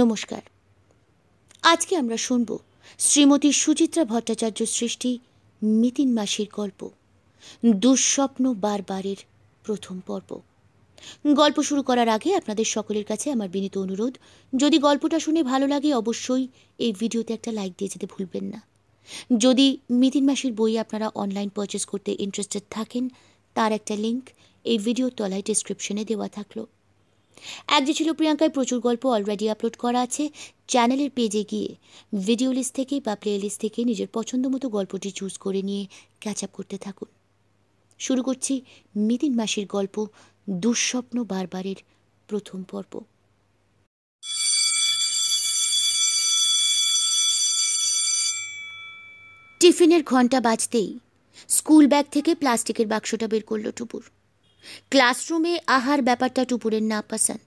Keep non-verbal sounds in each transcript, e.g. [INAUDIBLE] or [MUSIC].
নমস্কার আজকে আমরা শুনব শ্রীমতী সুচিত্রা ভট্টাচার্য সৃষ্টি মিতিন মাসির গল্প দুঃস্বপ্ন বারবারের প্রথম পর্ব গল্প শুরু করার আগে আপনাদের সকলের কাছে আমার বিনীত অনুরোধ যদি গল্পটা শুনে ভালো লাগে অবশ্যই এই ভিডিওতে একটা লাইক দিয়ে যেতে ভুলবেন না যদি মিতিন মাসির বই আপনারা অনলাইন পারচেস করতে ইন্টারেস্টেড থাকেন তার একটা লিঙ্ক এই ভিডিও তলায় ডিসক্রিপশনে দেওয়া থাকলো এক যে ছিল প্রিয়াঙ্কায় প্রচুর গল্প অলরেডি আপলোড করা আছে চ্যানেলের পেজে গিয়ে ভিডিও লিস্ট থেকে বা প্লে লিস্ট থেকে নিজের পছন্দ মতো গল্পটি চুজ করে নিয়ে ক্যাচ আপ করতে থাকুন শুরু করছি মিতিন মাসির গল্প দুঃস্বপ্ন বারবারের প্রথম পর্ব টিফিনের ঘন্টা বাজতেই স্কুল ব্যাগ থেকে প্লাস্টিকের বাক্সটা বের করল টুপুর ক্লাসরুমে আহার ব্যাপারটা টুপুরের না পাসান্দ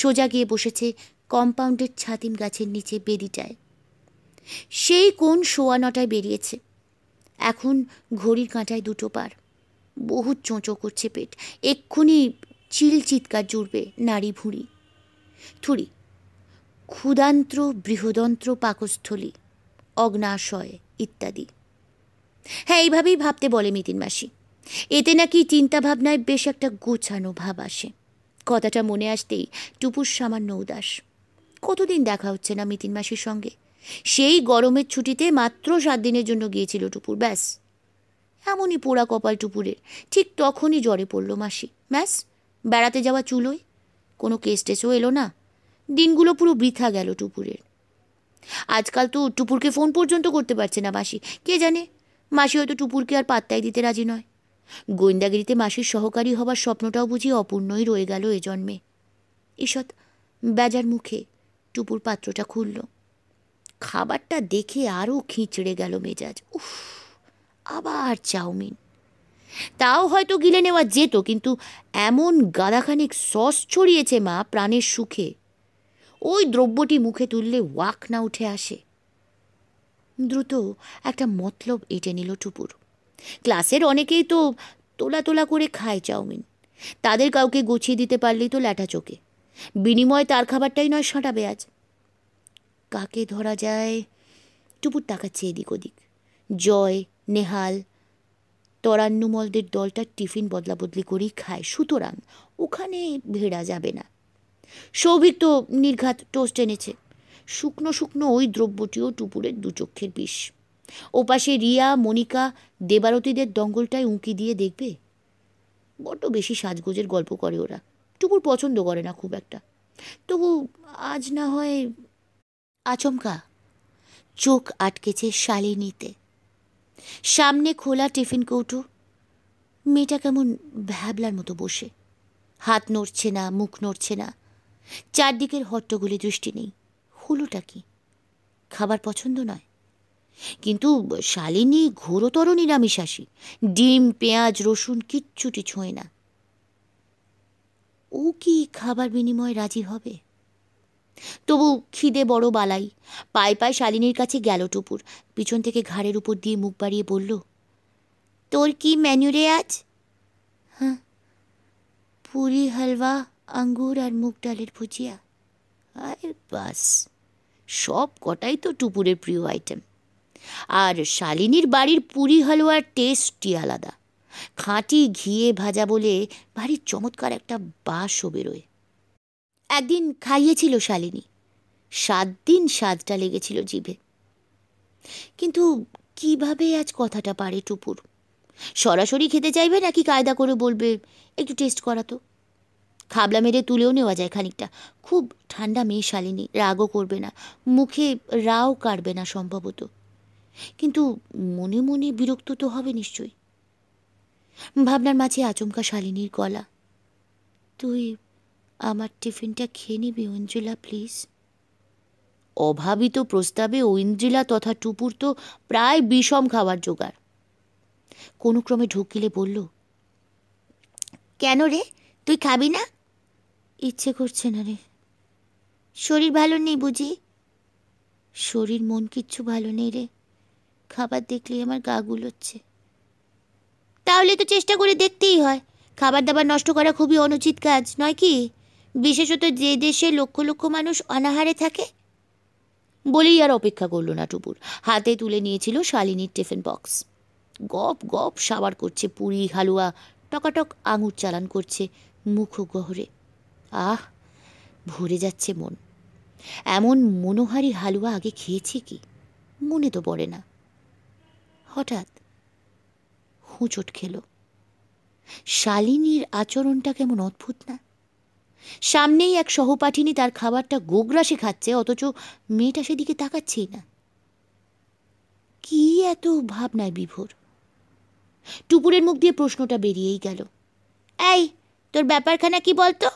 সোজা গিয়ে বসেছে কম্পাউন্ডের ছাতিম গাছের নিচে বেদিটায় সেই কোন শোয়া নটায় বেরিয়েছে এখন ঘড়ির কাঁটায় দুটো পার বহু চোঁচো করছে পেট এক্ষুনি চিল চিৎকার জুড়বে নারী ভুঁড়ি থুড়ি ক্ষুদান্ত্র বৃহদন্ত্র পাকস্থলী অগ্নাশয় ইত্যাদি হ্যাঁ এইভাবেই ভাবতে বলে মিতিন মাসি এতে নাকি চিন্তাভাবনায় বেশ একটা গোছানো ভাব আসে কথাটা মনে আসতেই টুপুর সামান্য উদাস কতদিন দেখা হচ্ছে না মিতিন মাসির সঙ্গে সেই গরমের ছুটিতে মাত্র সাত দিনের জন্য গিয়েছিল টুপুর ব্যাস এমনই পোড়া কপাল টুপুরের ঠিক তখনই জ্বরে পড়ল মাসি ব্যাস বেড়াতে যাওয়া চুলোই কোনো কেস টেসও এলো না দিনগুলো পুরো বৃথা গেল টুপুরের আজকাল তো টুপুরকে ফোন পর্যন্ত করতে পারছে না মাসি কে জানে মাসি হয়তো টুপুরকে আর পাত্তাই দিতে রাজি নয় গোয়েন্দাগিরিতে মাসির সহকারী হবার স্বপ্নটাও বুঝি অপূর্ণই রয়ে গেল এ জন্মে ঈষৎ বেজার মুখে টুপুর পাত্রটা খুলল খাবারটা দেখে আরও খিঁচড়ে গেল মেজাজ উফ আবার চাউমিন তাও হয়তো গিলে নেওয়া যেত কিন্তু এমন গাদাখানিক সস ছড়িয়েছে মা প্রাণের সুখে ওই দ্রব্যটি মুখে তুললে ওয়াক না উঠে আসে দ্রুত একটা মতলব এটে নিল টুপুর ক্লাসের অনেকেই তো তোলা তোলা করে খায় চাউমিন তাদের কাউকে গুছিয়ে দিতে পারলেই তো ল্যাটা চোখে বিনিময়ে তার খাবারটাই নয় সাঁটাবে আজ কাকে ধরা যায় টুপুর চেয়ে এদিক ওদিক জয় নেহাল তরান্নমলদের দলটা টিফিন বদলাবদলি করেই খায় সুতরাং ওখানে ভেড়া যাবে না সৌভিক তো নির্ঘাত টোস্ট এনেছে শুকনো শুকনো ওই দ্রব্যটিও টুপুরের দুচক্ষের বিষ ওপাশে রিয়া মনিকা দেবারতীদের দঙ্গলটায় উঁকি দিয়ে দেখবে বড্ড বেশি সাজগোজের গল্প করে ওরা টুকুর পছন্দ করে না খুব একটা তবু আজ না হয় আচমকা চোখ আটকেছে শালিনীতে সামনে খোলা টিফিন কৌটো মেয়েটা কেমন ভ্যাবলার মতো বসে হাত নড়ছে না মুখ নড়ছে না চারদিকের হট্টগুলি দৃষ্টি নেই হুলুটা কি খাবার পছন্দ নয় কিন্তু শালিনী ঘোরতর নিরামিষাসী ডিম পেঁয়াজ রসুন কিচ্ছুটি ছোঁয় না ও কি খাবার বিনিময়ে রাজি হবে তবু খিদে বড় বালাই পায়ে পায়ে শালিনীর কাছে গেল টুপুর পিছন থেকে ঘাড়ের উপর দিয়ে মুখ বাড়িয়ে বলল তোর কি ম্যানুরে আজ হ্যাঁ পুরি হালওয়া আঙ্গুর আর মুগ ডালের ভুজিয়া আর বাস সব কটাই তো টুপুরের প্রিয় আইটেম আর শালিনীর বাড়ির পুরি হালুয়ার টেস্টই আলাদা খাঁটি ঘিয়ে ভাজা বলে ভারী চমৎকার একটা বাসও বেরোয় একদিন খাইয়েছিল শালিনী সাত দিন স্বাদটা লেগেছিল জিভে কিন্তু কিভাবে আজ কথাটা পারে টুপুর সরাসরি খেতে চাইবে নাকি কায়দা করে বলবে একটু টেস্ট করাতো খাবলা মেরে তুলেও নেওয়া যায় খানিকটা খুব ঠান্ডা মেয়ে শালিনী রাগও করবে না মুখে রাও কাটবে না সম্ভবত কিন্তু মনে মনে বিরক্ত তো হবে নিশ্চয়ই ভাবনার মাঝে আচমকা শালিনীর গলা তুই আমার টিফিনটা খেয়ে নিবি অঞ্জুলা প্লিজ অভাবিত প্রস্তাবে ঐন্দ্রিলা তথা টুপুর তো প্রায় বিষম খাবার জোগাড় কোনো ক্রমে ঢুকিলে বলল কেন রে তুই খাবি না ইচ্ছে করছে না রে শরীর ভালো নেই বুঝি শরীর মন কিচ্ছু ভালো নেই রে খাবার দেখলেই আমার গা গুলোচ্ছে তাহলে তো চেষ্টা করে দেখতেই হয় খাবার দাবার নষ্ট করা খুবই অনুচিত কাজ নয় কি বিশেষত যে দেশে লক্ষ লক্ষ মানুষ অনাহারে থাকে বলেই আর অপেক্ষা করল না টুপুর হাতে তুলে নিয়েছিল শালিনীর টিফিন বক্স গপ গপ সাবার করছে পুরি হালুয়া টকাটক আঙুর চালান করছে মুখ গহরে আহ ভরে যাচ্ছে মন এমন মনোহারি হালুয়া আগে খেয়েছি কি মনে তো পড়ে না হঠাৎ হুঁচট খেল শালিনীর আচরণটা কেমন অদ্ভুত না সামনেই এক সহপাঠিনী তার খাবারটা গোগ্রাসে খাচ্ছে অথচ মেয়েটা সেদিকে তাকাচ্ছেই না কি এত ভাবনায় বিভোর টুপুরের মুখ দিয়ে প্রশ্নটা বেরিয়েই গেল এই তোর ব্যাপারখানা কি বলতো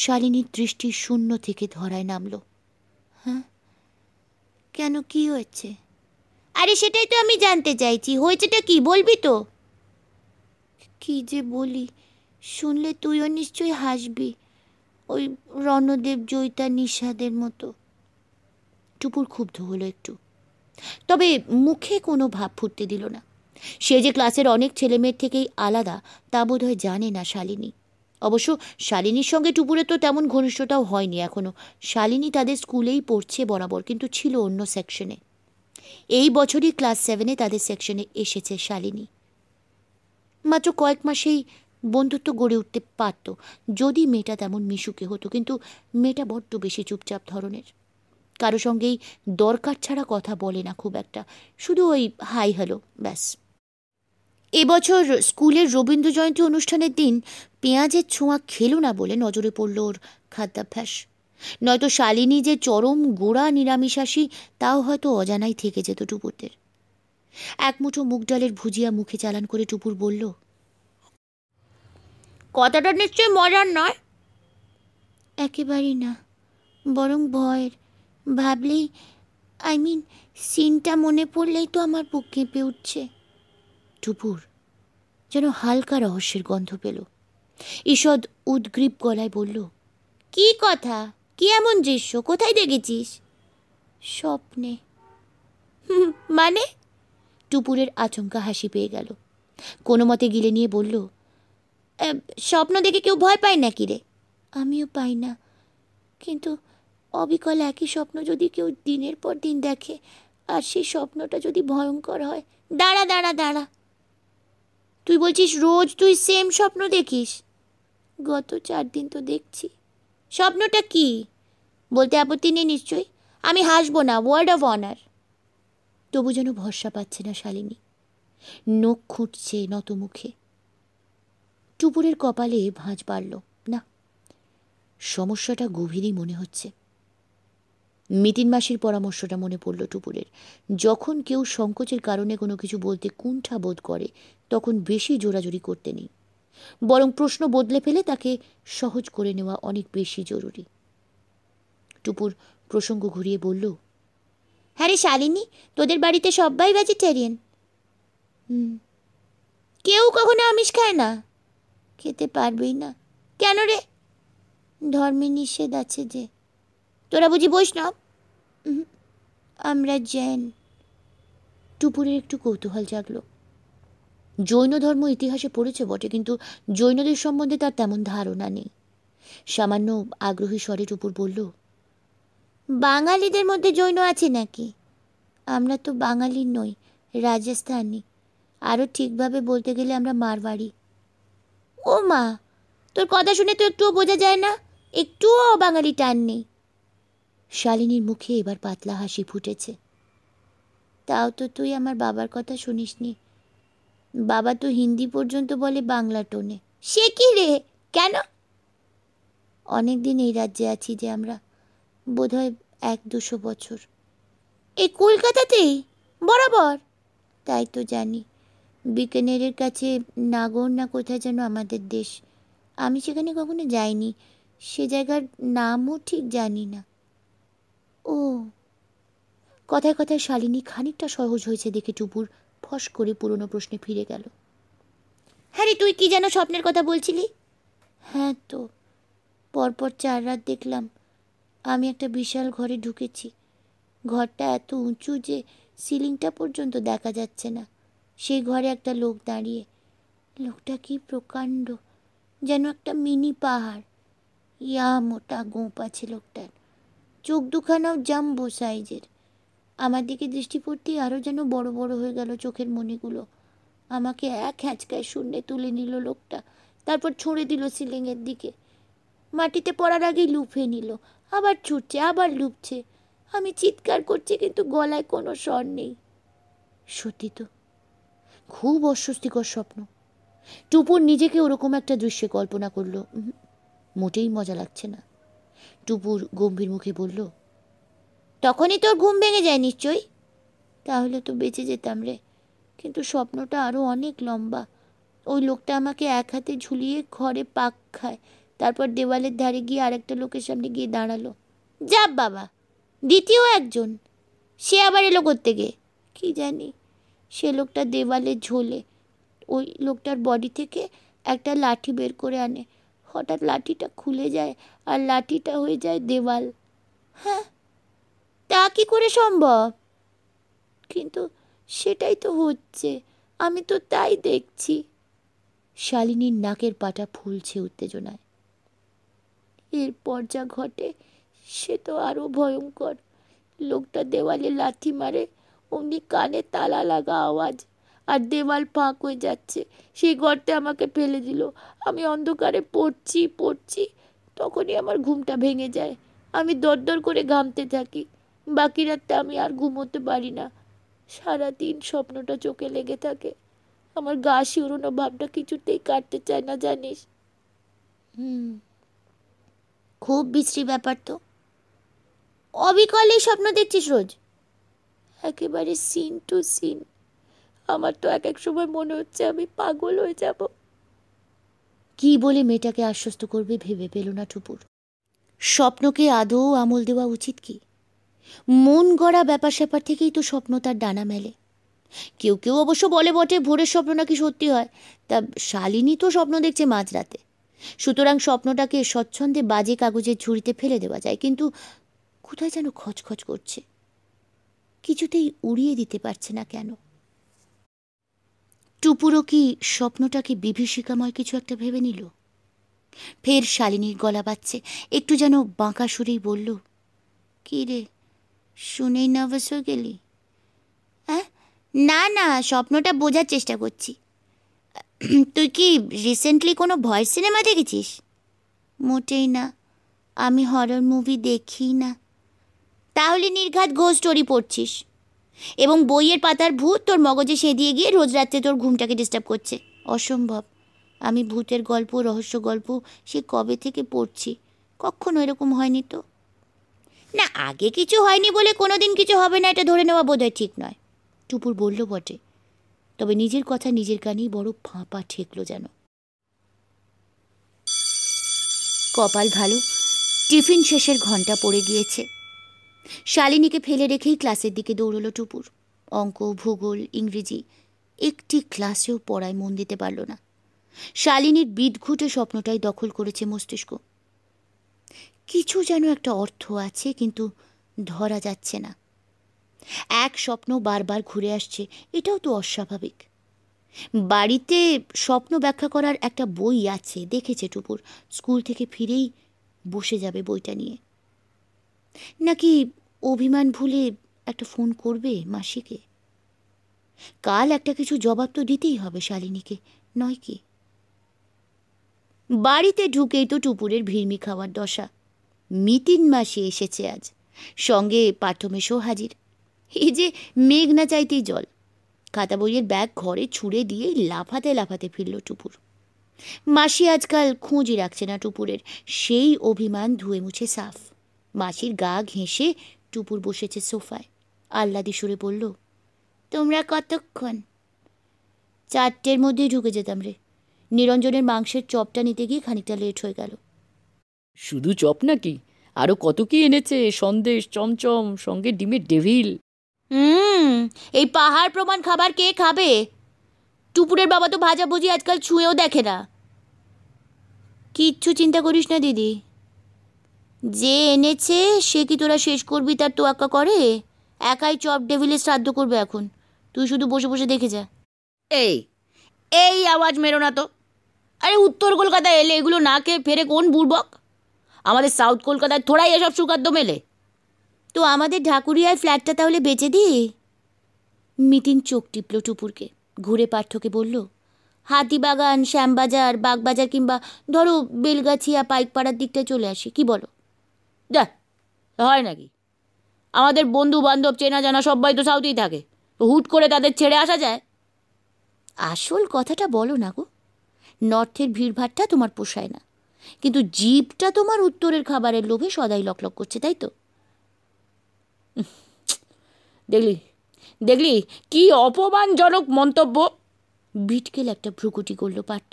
শালিনীর দৃষ্টি শূন্য থেকে ধরায় নামল হ্যাঁ কেন কি হয়েছে আরে সেটাই তো আমি জানতে চাইছি হয়েছেটা কি বলবি তো কি যে বলি শুনলে তুইও নিশ্চয়ই হাসবি ওই রণদেব জয়িতা নিষাদের মতো টুপুর ক্ষুব্ধ হলো একটু তবে মুখে কোনো ভাব ফুটতে দিল না সে যে ক্লাসের অনেক ছেলেমেয়ের থেকেই আলাদা তা বোধ হয় জানে না শালিনী অবশ্য শালিনীর সঙ্গে টুপুরে তো তেমন ঘনিষ্ঠতাও হয়নি এখনও শালিনী তাদের স্কুলেই পড়ছে বরাবর কিন্তু ছিল অন্য সেকশনে এই বছরই ক্লাস সেভেনে তাদের সেকশনে এসেছে শালিনী মাত্র কয়েক মাসেই বন্ধুত্ব গড়ে উঠতে পারত যদি মেয়েটা তেমন মিশুকে হতো কিন্তু মেয়েটা বড্ড বেশি চুপচাপ ধরনের কারো সঙ্গেই দরকার ছাড়া কথা বলে না খুব একটা শুধু ওই হাই হ্যালো ব্যাস এবছর স্কুলের রবীন্দ্র জয়ন্তী অনুষ্ঠানের দিন পেঁয়াজের ছোঁয়া খেলো না বলে নজরে পড়ল ওর খাদ্যাভ্যাস নয়তো শালিনী যে চরম গোড়া নিরামিষাসী তাও হয়তো অজানাই থেকে যেত টুপুরদের এক মুঠো মুখ ডালের ভুজিয়া মুখে চালান করে টুপুর বলল কথাটা নিশ্চয় মজার নয় একেবারেই না বরং ভয়ের ভাবলেই আই মিন সিনটা মনে পড়লেই তো আমার বুক কেঁপে উঠছে টুপুর যেন হালকা রহস্যের গন্ধ পেল ঈষদ উদ্গ্রীব গলায় বলল কি কথা কি এমন দৃশ্য কোথায় দেখেছিস স্বপ্নে [LAUGHS] মানে টুপুরের আচমকা হাসি পেয়ে গেল কোনো মতে গিলে নিয়ে বলল স্বপ্ন দেখে কেউ ভয় পায় না কি রে আমিও পাই না কিন্তু অবিকল একই স্বপ্ন যদি কেউ দিনের পর দিন দেখে আর সেই স্বপ্নটা যদি ভয়ঙ্কর হয় দাঁড়া দাঁড়া দাঁড়া তুই বলছিস রোজ তুই সেম স্বপ্ন দেখিস গত চার দিন তো দেখছি স্বপ্নটা কি বলতে আপত্তি নেই নিশ্চয়ই আমি হাসবো না ওয়ার্ড অফ অনার তবু যেন ভরসা পাচ্ছে না শালিনী নখ খুঁটছে নত মুখে টুপুরের কপালে ভাঁজ বাড়ল না সমস্যাটা গভীরই মনে হচ্ছে মিতিন মাসির পরামর্শটা মনে পড়ল টুপুরের যখন কেউ সংকোচের কারণে কোনো কিছু বলতে কুণ্ঠা বোধ করে তখন বেশি জোরাজোরি করতে নেই বরং প্রশ্ন বদলে ফেলে তাকে সহজ করে নেওয়া অনেক বেশি জরুরি টুপুর প্রসঙ্গ ঘুরিয়ে বলল হ্যাঁ রে শালিনী তোদের বাড়িতে সবাই ভেজিটেরিয়ান হুম কেউ কখনো আমিষ খায় না খেতে পারবেই না কেন রে ধর্মে নিষেধ আছে যে তোরা বুঝি বৈষ্ণব আমরা জেন টুপুরের একটু কৌতূহল জাগলো জৈন ধর্ম ইতিহাসে পড়েছে বটে কিন্তু জৈনদের সম্বন্ধে তার তেমন ধারণা নেই সামান্য আগ্রহী স্বরের উপর বলল বাঙালিদের মধ্যে জৈন আছে নাকি আমরা তো বাঙালি নই রাজস্থানি আরও ঠিকভাবে বলতে গেলে আমরা মারবাড়ি ও মা তোর কথা শুনে তো একটুও বোঝা যায় না একটুও বাঙালি টান নেই শালিনীর মুখে এবার পাতলা হাসি ফুটেছে তাও তো তুই আমার বাবার কথা শুনিসনি বাবা তো হিন্দি পর্যন্ত বলে বাংলা টোনে সে কি রে কেন অনেক দিন এই রাজ্যে আছি যে আমরা বোধহয় এক দুশো বছর এই কলকাতাতেই বরাবর তাই তো জানি বিকানেরের কাছে নাগর না কোথায় যেন আমাদের দেশ আমি সেখানে কখনো যাইনি সে জায়গার নামও ঠিক জানি না ও কথায় কথায় শালিনী খানিকটা সহজ হয়েছে দেখে টুপুর ফস করে পুরনো প্রশ্নে ফিরে গেল হ্যাঁ রে তুই কি যেন স্বপ্নের কথা বলছিলি হ্যাঁ তো পরপর চার রাত দেখলাম আমি একটা বিশাল ঘরে ঢুকেছি ঘরটা এত উঁচু যে সিলিংটা পর্যন্ত দেখা যাচ্ছে না সেই ঘরে একটা লোক দাঁড়িয়ে লোকটা কি প্রকাণ্ড যেন একটা মিনি পাহাড় ইয়া মোটা গোঁপ আছে লোকটার চোখ দুখানাও জাম্বো সাইজের আমার দিকে দৃষ্টি পড়তেই আরও যেন বড় বড় হয়ে গেল চোখের মণিগুলো আমাকে এক হ্যাঁচকায় শূন্যে তুলে নিল লোকটা তারপর ছড়ে দিল সিলিংয়ের দিকে মাটিতে পড়ার আগেই লুফে নিল আবার ছুটছে আবার লুপছে আমি চিৎকার করছি কিন্তু গলায় কোনো স্বর নেই সত্যি তো খুব অস্বস্তিকর স্বপ্ন টুপুর নিজেকে ওরকম একটা দৃশ্যে কল্পনা করলো মোটেই মজা লাগছে না টুপুর গম্ভীর মুখে বলল তখনই তোর ঘুম ভেঙে যায় নিশ্চয়ই তাহলে তো বেঁচে যেতাম রে কিন্তু স্বপ্নটা আরও অনেক লম্বা ওই লোকটা আমাকে এক হাতে ঝুলিয়ে ঘরে পাক খায় তারপর দেওয়ালের ধারে গিয়ে আরেকটা লোকের সামনে গিয়ে দাঁড়ালো যা বাবা দ্বিতীয় একজন সে আবার এলো করতে গিয়ে কি জানি সে লোকটা দেওয়ালে ঝোলে ওই লোকটার বডি থেকে একটা লাঠি বের করে আনে হঠাৎ লাঠিটা খুলে যায় আর লাঠিটা হয়ে যায় দেওয়াল হ্যাঁ তা কি করে সম্ভব কিন্তু সেটাই তো হচ্ছে আমি তো তাই দেখছি শালিনীর নাকের পাটা ফুলছে উত্তেজনায় এরপর যা ঘটে সে তো আরও ভয়ঙ্কর লোকটা দেওয়ালে লাথি মারে অমনি কানে তালা লাগা আওয়াজ আর দেওয়াল ফাঁক হয়ে যাচ্ছে সেই গর্তে আমাকে ফেলে দিল আমি অন্ধকারে পড়ছি পড়ছি তখনই আমার ঘুমটা ভেঙে যায় আমি দরদর করে ঘামতে থাকি বাকি রাতটা আমি আর ঘুমোতে পারি না সারাদিন স্বপ্নটা চোখে লেগে থাকে আমার গা শিউরোনো ভাবটা কিছুতেই কাটতে চায় না জানিস হুম খুব বিশ্রী ব্যাপার তো অবিকলেই স্বপ্ন দেখছিস রোজ একেবারে সিন টু সিন আমার তো এক এক সময় মনে হচ্ছে আমি পাগল হয়ে যাব কি বলে মেয়েটাকে আশ্বস্ত করবে ভেবে পেল না টুপুর স্বপ্নকে আদৌ আমল দেওয়া উচিত কি মন গড়া ব্যাপার স্যাপার থেকেই তো স্বপ্ন তার ডানা মেলে কেউ কেউ অবশ্য বলে বটে ভোরের স্বপ্ন নাকি সত্যি হয় তা শালিনী তো স্বপ্ন দেখছে মাঝরাতে সুতরাং স্বপ্নটাকে স্বচ্ছন্দে বাজে কাগজের ঝুড়িতে ফেলে দেওয়া যায় কিন্তু কোথায় যেন খচখচ করছে কিছুতেই উড়িয়ে দিতে পারছে না কেন টুপুরও কি স্বপ্নটাকে বিভীষিকাময় কিছু একটা ভেবে নিল ফের শালিনীর গলা বাচ্ছে একটু যেন বাঁকা সুরেই বলল কী রে শুনেই নার্ভাস হয়ে গেলি হ্যাঁ না না স্বপ্নটা বোঝার চেষ্টা করছি তুই কি রিসেন্টলি কোনো ভয়েস সিনেমা দেখেছিস মোটেই না আমি হরর মুভি দেখি না তাহলে নির্ঘাত গো স্টোরি পড়ছিস এবং বইয়ের পাতার ভূত তোর মগজে সেঁদিয়ে গিয়ে রোজ রাত্রে তোর ঘুমটাকে ডিস্টার্ব করছে অসম্ভব আমি ভূতের গল্প রহস্য গল্প সে কবে থেকে পড়ছি কখনো এরকম হয়নি তো না আগে কিছু হয়নি বলে কোনো দিন কিছু হবে না এটা ধরে নেওয়া বোধহয় ঠিক নয় টুপুর বলল বটে তবে নিজের কথা নিজের কানেই বড় ফাঁপা ঠেকল যেন কপাল ভালো টিফিন শেষের ঘন্টা পড়ে গিয়েছে শালিনীকে ফেলে রেখেই ক্লাসের দিকে দৌড়লো টুপুর অঙ্ক ভূগোল ইংরেজি একটি ক্লাসেও পড়ায় মন দিতে পারল না শালিনীর বিদঘুটে স্বপ্নটাই দখল করেছে মস্তিষ্ক কিছু যেন একটা অর্থ আছে কিন্তু ধরা যাচ্ছে না এক স্বপ্ন বারবার ঘুরে আসছে এটাও তো অস্বাভাবিক বাড়িতে স্বপ্ন ব্যাখ্যা করার একটা বই আছে দেখেছে টুপুর স্কুল থেকে ফিরেই বসে যাবে বইটা নিয়ে নাকি অভিমান ভুলে একটা ফোন করবে মাসিকে কাল একটা কিছু জবাব তো দিতেই হবে শালিনীকে নয় কি বাড়িতে ঢুকেই তো টুপুরের ভিড়মি খাওয়ার দশা মিতিন মাসি এসেছে আজ সঙ্গে পাঠ্যমেশও হাজির এই যে মেঘ না চাইতেই জল খাতা বইয়ের ব্যাগ ঘরে ছুঁড়ে দিয়ে লাফাতে লাফাতে ফিরল টুপুর মাসি আজকাল খুঁজি রাখছে না টুপুরের সেই অভিমান ধুয়ে মুছে সাফ মাসির গা ঘেঁষে টুপুর বসেছে সোফায় আল্লাদি সুরে বলল তোমরা কতক্ষণ চারটের মধ্যেই ঢুকে যেতাম রে নিরঞ্জনের মাংসের চপটা নিতে গিয়ে খানিকটা লেট হয়ে গেল শুধু চপ নাকি আরও কত কি এনেছে সন্দেশ চমচম সঙ্গে ডিমের ডেভিল হুম এই পাহাড় প্রমাণ খাবার কে খাবে টুপুরের বাবা তো ভাজাভুজি আজকাল ছুঁয়েও দেখে না কিচ্ছু চিন্তা করিস না দিদি যে এনেছে সে কি তোরা শেষ করবি তার তোয়াক্কা করে একাই চপ ডেভিলের শ্রাদ্ধ করবে এখন তুই শুধু বসে বসে দেখে যা এই এই আওয়াজ মেরো না তো আরে উত্তর কলকাতায় এলে এগুলো না খেয়ে ফেরে কোন বুড়বক আমাদের সাউথ কলকাতায় থোড়াই এসব সুখাদ্য মেলে তো আমাদের ঢাকুরিয়ায় ফ্ল্যাটটা তাহলে বেঁচে দি মিতিন চোখ টিপল টুপুরকে ঘুরে পাঠ্যকে বলল হাতিবাগান শ্যামবাজার বাগবাজার কিংবা ধরো বেলগাছিয়া পাইকপাড়ার দিকটায় চলে আসি কি বলো দেখ হয় নাকি আমাদের বন্ধু বান্ধব চেনা জানা সবাই তো সাউথেই থাকে হুট করে তাদের ছেড়ে আসা যায় আসল কথাটা বলো না গো নর্থের ভিড়ভাড়টা তোমার পোষায় না কিন্তু জীবটা তোমার উত্তরের খাবারের লোভে সদাই লকলক করছে তাই তো দেখলি দেখলি কি অপমানজনক মন্তব্য ভিটকেল একটা ভ্রুকুটি করল পার্থ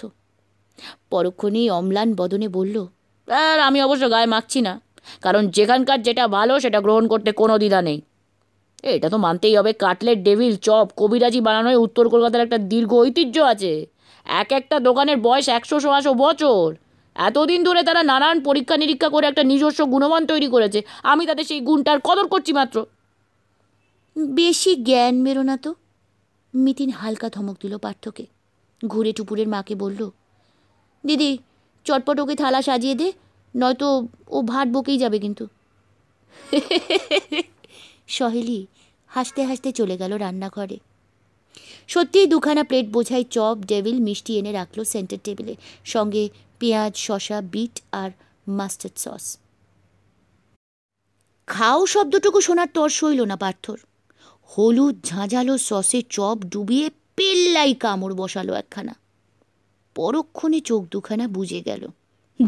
পরক্ষণেই অম্লান বদনে বলল আর আমি অবশ্য গায়ে মাখছি না কারণ যেখানকার যেটা ভালো সেটা গ্রহণ করতে কোনো দ্বিধা নেই এটা তো মানতেই হবে কাটলেট ডেভিল চপ কবিরাজি বানানোয় উত্তর কলকাতার একটা দীর্ঘ ঐতিহ্য আছে এক একটা দোকানের বয়স একশো সোয়াশো বছর এতদিন ধরে তারা নানান পরীক্ষা নিরীক্ষা করে একটা নিজস্ব গুণমান তৈরি করেছে আমি তাদের সেই গুণটার কদর করছি মাত্র বেশি জ্ঞান মেরো না তো মিতিন হালকা ধমক দিল পার্থকে ঘুরে টুপুরের মাকে বলল দিদি চটপট ওকে থালা সাজিয়ে দে নয়তো ও ভাত বকেই যাবে কিন্তু [LAUGHS] সহেলি হাসতে হাসতে চলে গেল রান্নাঘরে সত্যিই দুখানা প্লেট বোঝাই চপ ডেভিল মিষ্টি এনে রাখলো সেন্টার টেবিলে সঙ্গে পেঁয়াজ শশা বিট আর মাস্টার্ড সস খাও শব্দটুকু শোনার তর সইল না পার্থর হলুদ ঝাঁঝালো সসে চপ ডুবিয়ে পেল্লাই কামড় বসালো একখানা পরক্ষণে চোখ দুখানা বুঝে গেল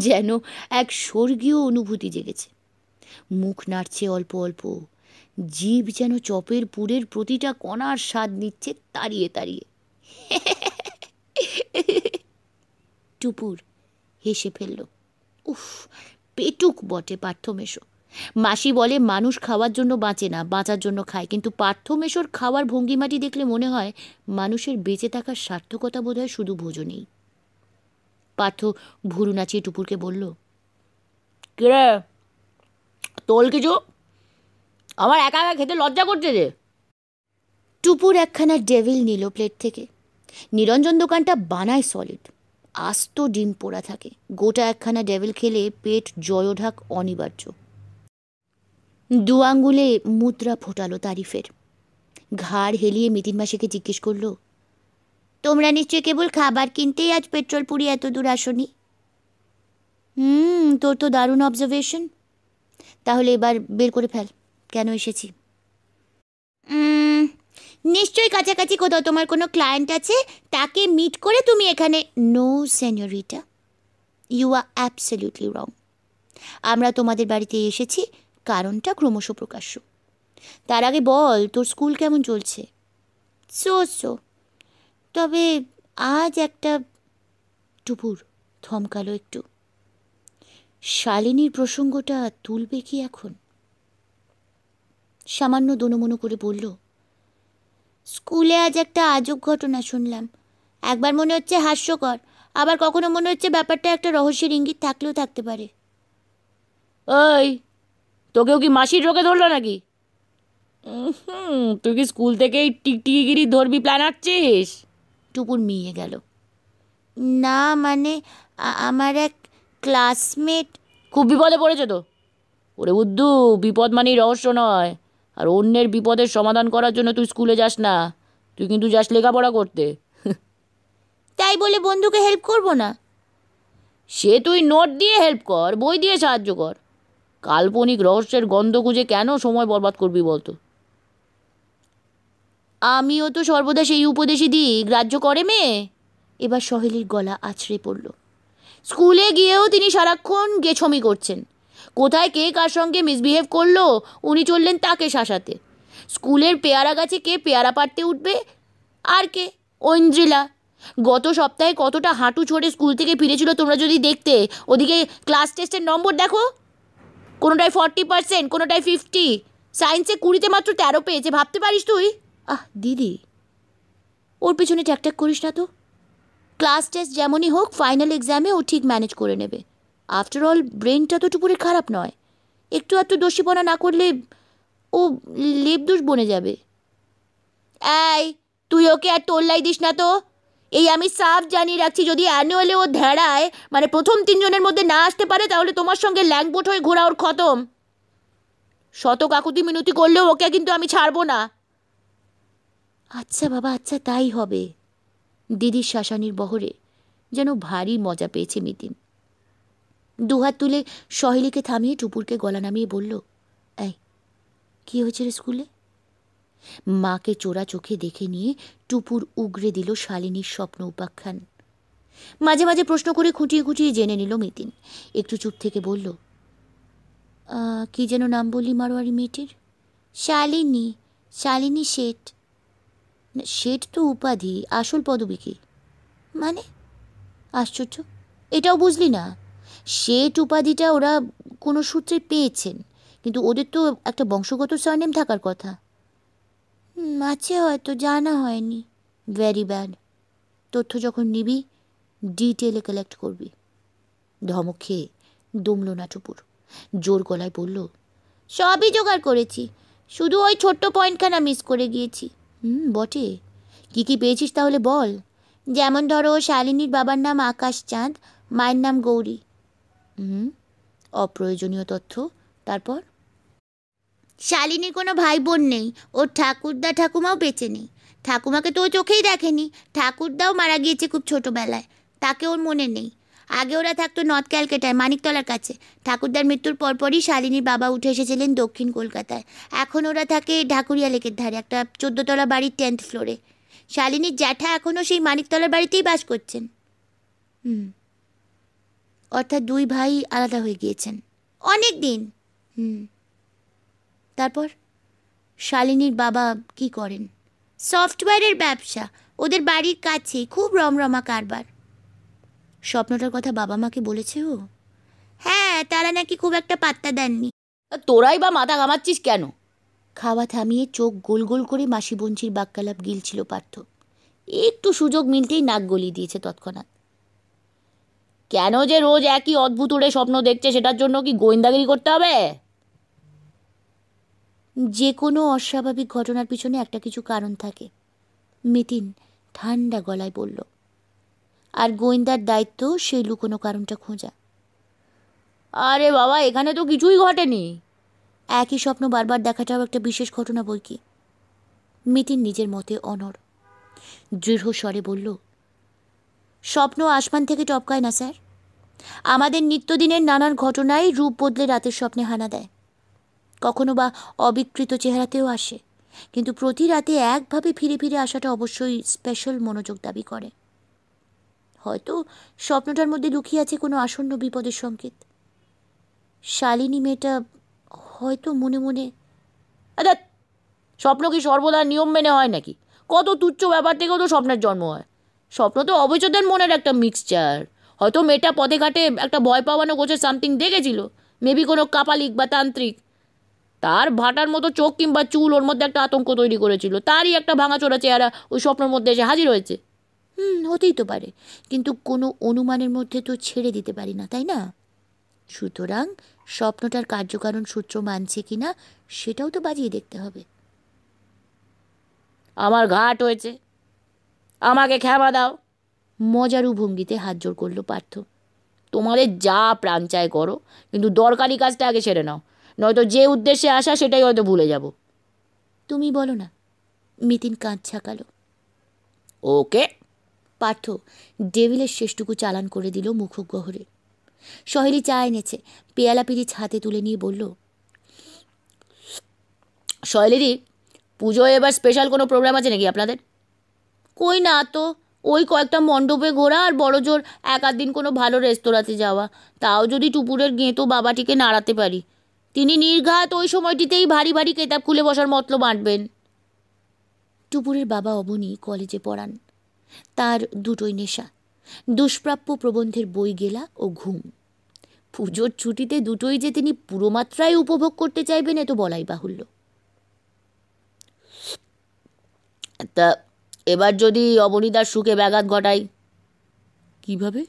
যেন এক স্বর্গীয় অনুভূতি জেগেছে মুখ নাড়ছে অল্প অল্প জীব যেন চপের পুরের প্রতিটা কণার স্বাদ নিচ্ছে তাড়িয়ে তাড়িয়ে [LAUGHS] টুপুর হেসে ফেলল উফ পেটুক বটে পার্থমেশ মাসি বলে মানুষ খাওয়ার জন্য বাঁচে না বাঁচার জন্য খায় কিন্তু পার্থমেশর খাওয়ার ভঙ্গিমাটি দেখলে মনে হয় মানুষের বেঁচে থাকার সার্থকতা বোধহয় শুধু ভোজনেই পার্থ ভুরু নাচিয়ে টুপুরকে বলল কিরে তোল কিছু আমার একা একা খেতে লজ্জা করছে যে টুপুর একখানা ডেভিল নিল প্লেট থেকে নিরঞ্জন দোকানটা বানায় সলিড আস্ত ডিম পোড়া থাকে গোটা একখানা ডেভেল খেলে পেট জয়ঢাক অনিবার্য দু আঙ্গুলে মুদ্রা ফোটালো তারিফের ঘাড় হেলিয়ে মিতিন মাসিকে জিজ্ঞেস করলো তোমরা নিশ্চয়ই কেবল খাবার কিনতেই আজ পেট্রোল পুড়ি এত দূর আসনি হুম তোর তো দারুণ অবজারভেশন তাহলে এবার বের করে ফেল কেন এসেছি নিশ্চয়ই কাছাকাছি কোথাও তোমার কোনো ক্লায়েন্ট আছে তাকে মিট করে তুমি এখানে no senorita you are absolutely wrong আমরা তোমাদের বাড়িতে এসেছি কারণটা ক্রমশ প্রকাশ্য তার আগে বল তোর স্কুল কেমন চলছে সো সো তবে আজ একটা টুপুর থমকালো একটু শালিনীর প্রসঙ্গটা তুলবে কি এখন সামান্য দনমনো করে বলল স্কুলে আজ একটা আজব ঘটনা শুনলাম একবার মনে হচ্ছে হাস্যকর আবার কখনো মনে হচ্ছে ব্যাপারটা একটা রহস্যের ইঙ্গিত থাকলেও থাকতে পারে ওই তোকেও কি মাসির রোগে ধরলো নাকি তুই কি স্কুল থেকেই টিকটিকিগিরি ধরবি প্ল্যান আছিস টুকুর মিয়ে গেল না মানে আমার এক ক্লাসমেট খুব বিপদে পড়েছে তো ওরে বুদ্ধু বিপদ মানেই রহস্য নয় আর অন্যের বিপদের সমাধান করার জন্য তুই স্কুলে যাস না তুই কিন্তু যাস লেখাপড়া করতে তাই বলে বন্ধুকে হেল্প করব না সে তুই নোট দিয়ে হেল্প কর বই দিয়ে সাহায্য কর কাল্পনিক রহস্যের গন্ধ খুঁজে কেন সময় বরবাদ করবি বলতো আমিও তো সর্বদা সেই উপদেশই দিই গ্রাহ্য করে মেয়ে এবার সহেলির গলা আছড়ে পড়ল স্কুলে গিয়েও তিনি সারাক্ষণ গেছমি করছেন কোথায় কে কার সঙ্গে মিসবিহেভ করলো উনি চললেন তাকে শাসাতে স্কুলের পেয়ারা গাছে কে পেয়ারা পাড়তে উঠবে আর কে ঐন্দ্রিলা গত সপ্তাহে কতটা হাঁটু ছড়ে স্কুল থেকে ফিরেছিল তোমরা যদি দেখতে ওদিকে ক্লাস টেস্টের নম্বর দেখো কোনোটায় ফর্টি পার্সেন্ট কোনোটায় ফিফটি সায়েন্সে কুড়িতে মাত্র তেরো পেয়েছে ভাবতে পারিস তুই আহ দিদি ওর পিছনে ট্যাকট্যাক করিস না তো ক্লাস টেস্ট যেমনই হোক ফাইনাল এক্সামে ও ঠিক ম্যানেজ করে নেবে আফটার অল ব্রেনটা তো টুপুরে খারাপ নয় একটু আধটু দোষীপনা না করলে ও লেপ দোষ বনে যাবে এই তুই ওকে আর তোল্লাই দিস না তো এই আমি সাফ জানিয়ে রাখছি যদি অ্যানুয়ালে ও ধেড়ায় মানে প্রথম তিনজনের মধ্যে না আসতে পারে তাহলে তোমার সঙ্গে ল্যাংবোট হয়ে ঘোরা ওর খতম শত কাকুতি মিনতি করলেও ওকে কিন্তু আমি ছাড়বো না আচ্ছা বাবা আচ্ছা তাই হবে দিদির শাসানির বহরে যেন ভারী মজা পেয়েছে মিতিন দুহাত তুলে সহেলিকে থামিয়ে টুপুরকে গলা নামিয়ে বলল এই কি হয়েছে রে স্কুলে মাকে চোরা চোখে দেখে নিয়ে টুপুর উগরে দিল শালিনীর স্বপ্ন উপাখ্যান মাঝে মাঝে প্রশ্ন করে খুঁটিয়ে খুঁটিয়ে জেনে নিল মিতিন একটু চুপ থেকে বলল কি যেন নাম বললি মারোয়ারি মেয়েটির শালিনী শালিনী শেঠ শেঠ তো উপাধি আসল পদবী কি মানে আশ্চর্য এটাও বুঝলি না শেট উপাধিটা ওরা কোনো সূত্রে পেয়েছেন কিন্তু ওদের তো একটা বংশগত সরনেম থাকার কথা আছে হয়তো জানা হয়নি ভেরি ব্যাড তথ্য যখন নিবি ডিটেলে কালেক্ট করবি ধমক খেয়ে দমল টুপুর জোর গলায় বলল সবই জোগাড় করেছি শুধু ওই ছোট্ট পয়েন্টখানা মিস করে গিয়েছি হুম বটে কী কী পেয়েছিস তাহলে বল যেমন ধরো শালিনীর বাবার নাম আকাশ চাঁদ মায়ের নাম গৌরী হুম অপ্রয়োজনীয় তথ্য তারপর শালিনীর কোনো ভাই বোন নেই ওর ঠাকুরদা ঠাকুমাও বেঁচে নেই ঠাকুমাকে তো ও চোখেই দেখেনি ঠাকুরদাও মারা গিয়েছে খুব ছোটোবেলায় তাকে ওর মনে নেই আগে ওরা থাকতো নর্থ ক্যালকাটায় মানিকতলার কাছে ঠাকুরদার মৃত্যুর পরপরই শালিনীর বাবা উঠে এসেছিলেন দক্ষিণ কলকাতায় এখন ওরা থাকে ঢাকুরিয়া লেকের ধারে একটা চোদ্দোতলা বাড়ির টেন্থ ফ্লোরে শালিনীর জ্যাঠা এখনও সেই মানিকতলার বাড়িতেই বাস করছেন হুম অর্থাৎ দুই ভাই আলাদা হয়ে গিয়েছেন অনেক দিন হুম তারপর শালিনীর বাবা কি করেন সফটওয়্যারের ব্যবসা ওদের বাড়ির কাছে খুব রমরমা কারবার স্বপ্নটার কথা বাবা মাকে বলেছে ও হ্যাঁ তারা নাকি খুব একটা পাত্তা দেননি তোরাই বা মাথা কামাচ্ছিস কেন খাওয়া থামিয়ে চোখ গোল গোল করে মাসি বঞ্চির বাক্যালাপ গিলছিল পার্থ একটু সুযোগ মিলতেই নাক গলিয়ে দিয়েছে তৎক্ষণাৎ কেন যে রোজ একই অদ্ভুত উড়ে স্বপ্ন দেখছে সেটার জন্য কি গোয়েন্দাগিরি করতে হবে যে কোনো অস্বাভাবিক ঘটনার পিছনে একটা কিছু কারণ থাকে মিতিন ঠান্ডা গলায় বলল আর গোয়েন্দার দায়িত্ব সেই লুকোনো কারণটা খোঁজা আরে বাবা এখানে তো কিছুই ঘটেনি একই স্বপ্ন বারবার দেখাটাও একটা বিশেষ ঘটনা বই কি মিতিন নিজের মতে অনর দৃঢ় স্বরে বলল স্বপ্ন আসমান থেকে টপকায় না স্যার আমাদের নিত্যদিনের নানান ঘটনায় রূপ বদলে রাতের স্বপ্নে হানা দেয় কখনো বা অবিকৃত চেহারাতেও আসে কিন্তু প্রতি রাতে একভাবে ফিরে ফিরে আসাটা অবশ্যই স্পেশাল মনোযোগ দাবি করে হয়তো স্বপ্নটার মধ্যে লুকিয়ে আছে কোনো আসন্ন বিপদের সংকেত শালিনী মেয়েটা হয়তো মনে মনে আচ্ছা স্বপ্ন কি সর্বদা নিয়ম মেনে হয় নাকি কত তুচ্ছ ব্যাপার থেকেও তো স্বপ্নের জন্ম হয় স্বপ্ন তো অবচেতন মনের একটা মিক্সচার হয়তো মেয়েটা পথে ঘাটে একটা ভয় পাওয়ানো গোছের সামথিং দেখেছিল মেবি কোনো কাপালিক বা তান্ত্রিক তার ভাটার মতো চোখ কিংবা চুল ওর মধ্যে একটা আতঙ্ক তৈরি করেছিল তারই একটা ভাঙাচোরা চেহারা ওই স্বপ্নের মধ্যে এসে হাজির হয়েছে হুম হতেই তো পারে কিন্তু কোনো অনুমানের মধ্যে তো ছেড়ে দিতে পারি না তাই না সুতরাং স্বপ্নটার কার্যকারণ সূত্র মানছে কি না সেটাও তো বাজিয়ে দেখতে হবে আমার ঘাট হয়েছে আমাকে ক্ষমা দাও মজারু ভঙ্গিতে হাত জোর করল পার্থ তোমাদের যা প্রাণ চায় করো কিন্তু দরকারি কাজটা আগে সেরে নাও নয়তো যে উদ্দেশ্যে আসা সেটাই হয়তো ভুলে যাব তুমি বলো না মিতিন কাঁধ ছাকালো ওকে পার্থ ডেভিলের শেষটুকু চালান করে দিল মুখগহরে সহেলি চা এনেছে পেয়ালা পিড়ি হাতে তুলে নিয়ে বলল সহেলিদি পুজোয় এবার স্পেশাল কোনো প্রোগ্রাম আছে নাকি আপনাদের কই না তো ওই কয়েকটা মণ্ডপে ঘোরা আর বড় জোর এক দিন কোনো ভালো রেস্তোরাঁতে যাওয়া তাও যদি টুপুরের গেঁতো বাবাটিকে নাড়াতে পারি তিনি নির্ঘাত ওই সময়টিতেই ভারী ভারী কেতাব খুলে বসার মতলব বাঁটবেন টুপুরের বাবা অবনি কলেজে পড়ান তার দুটোই নেশা দুষ্প্রাপ্য প্রবন্ধের বই গেলা ও ঘুম পুজোর ছুটিতে দুটোই যে তিনি পুরো মাত্রায় উপভোগ করতে চাইবেন এ তো বলাই বাহুল্য তা এবার যদি অবনীদার সুখে ব্যাঘাত ঘটাই কিভাবে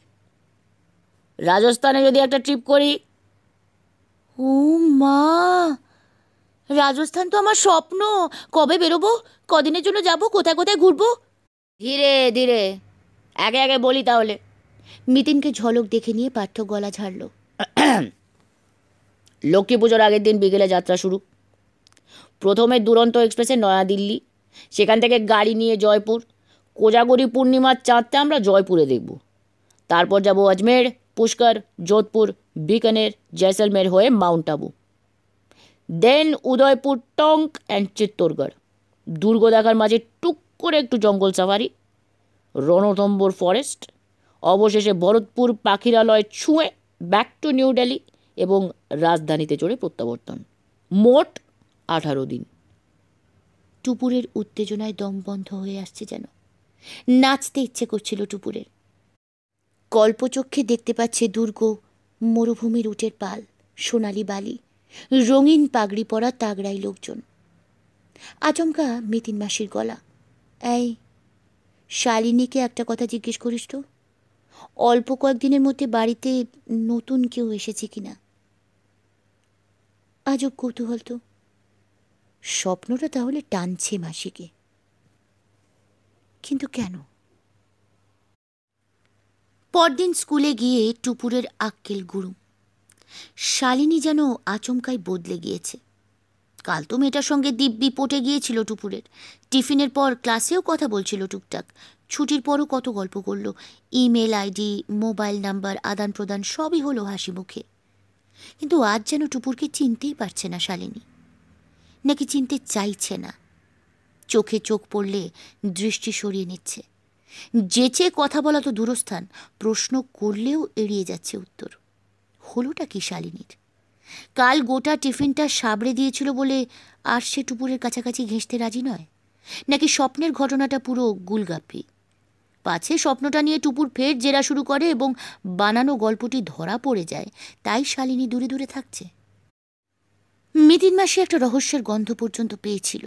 রাজস্থানে যদি একটা ট্রিপ করি ও মা রাজস্থান তো আমার স্বপ্ন কবে বেরোবো কদিনের জন্য যাব কোথায় কোথায় ঘুরবো ধীরে ধীরে আগে আগে বলি তাহলে মিতিনকে ঝলক দেখে নিয়ে পাঠ্য গলা ঝাড়ল লক্ষ্মী পুজোর আগের দিন বিকেলে যাত্রা শুরু প্রথমে দুরন্ত এক্সপ্রেসে নয়াদিল্লি সেখান থেকে গাড়ি নিয়ে জয়পুর কোজাগরি পূর্ণিমার চাঁদতে আমরা জয়পুরে দেখব তারপর যাব আজমের পুষ্কর যোধপুর বিকানের জয়সলমের হয়ে Mount Abu then Udaipur Tonk and Chittorgarh দুর্গ দেখার মাঝে টুক করে একটু জঙ্গল সাফারি রণতম্বর ফরেস্ট অবশেষে ভরতপুর পাখিরালয় ছুঁয়ে ব্যাক টু নিউ দিল্লি এবং রাজধানীতে চড়ে প্রত্যাবর্তন মোট আঠারো দিন টুপুরের উত্তেজনায় দম বন্ধ হয়ে আসছে যেন নাচতে ইচ্ছে করছিল টুপুরের কল্পচক্ষে দেখতে পাচ্ছে দুর্গ মরুভূমির উটের পাল সোনালি বালি রঙিন পাগড়ি পরা তাগড়াই লোকজন আচমকা মিতিন মাসির গলা এই শালিনীকে একটা কথা জিজ্ঞেস করিস তো অল্প কয়েকদিনের মধ্যে বাড়িতে নতুন কেউ এসেছে কিনা আজব কৌতূহল তো স্বপ্নটা তাহলে টানছে মাসিকে কিন্তু কেন পরদিন স্কুলে গিয়ে টুপুরের আক্কেল গুরু শালিনী যেন আচমকাই বদলে গিয়েছে কাল তো মেয়েটার সঙ্গে দিব্যি পটে গিয়েছিল টুপুরের টিফিনের পর ক্লাসেও কথা বলছিল টুকটাক ছুটির পরও কত গল্প করল ইমেল আইডি মোবাইল নাম্বার আদান প্রদান সবই হলো হাসি মুখে কিন্তু আজ যেন টুপুরকে চিনতেই পারছে না শালিনী নাকি চিনতে চাইছে না চোখে চোখ পড়লে দৃষ্টি সরিয়ে নিচ্ছে যেচে কথা বলা তো দূরস্থান প্রশ্ন করলেও এড়িয়ে যাচ্ছে উত্তর হলোটা কি শালিনীর কাল গোটা টিফিনটা সাবড়ে দিয়েছিল বলে আর সে টুপুরের কাছাকাছি ঘেঁষতে রাজি নয় নাকি স্বপ্নের ঘটনাটা পুরো গুলগাপি পাছে স্বপ্নটা নিয়ে টুপুর ফের জেরা শুরু করে এবং বানানো গল্পটি ধরা পড়ে যায় তাই শালিনী দূরে দূরে থাকছে মিদিন মাসে একটা রহস্যের গন্ধ পর্যন্ত পেয়েছিল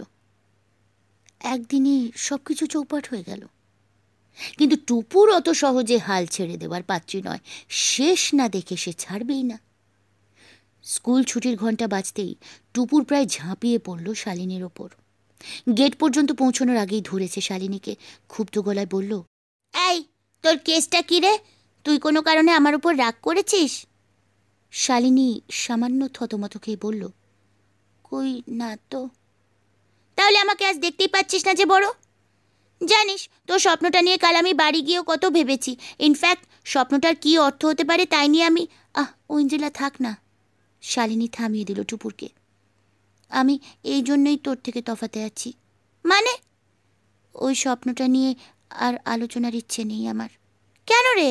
একদিনই সব কিছু চৌপাট হয়ে গেল কিন্তু টুপুর অত সহজে হাল ছেড়ে দেওয়ার পাত্রী নয় শেষ না দেখে সে ছাড়বেই না স্কুল ছুটির ঘন্টা বাজতেই টুপুর প্রায় ঝাঁপিয়ে পড়ল শালিনীর ওপর গেট পর্যন্ত পৌঁছানোর আগেই ধরেছে শালিনীকে ক্ষুব্ধ গলায় বলল এই তোর কেসটা কি রে তুই কোনো কারণে আমার উপর রাগ করেছিস শালিনী সামান্য থতমত খেয়ে বলল কই না তো তাহলে আমাকে আজ দেখতেই পাচ্ছিস না যে বড় জানিস তোর স্বপ্নটা নিয়ে কাল আমি বাড়ি গিয়েও কত ভেবেছি ইনফ্যাক্ট স্বপ্নটার কি অর্থ হতে পারে তাই নিয়ে আমি আহ ঐঞ্জেলা থাক না শালিনী থামিয়ে দিল টুপুরকে আমি এই জন্যই তোর থেকে তফাতে আছি মানে ওই স্বপ্নটা নিয়ে আর আলোচনার ইচ্ছে নেই আমার কেন রে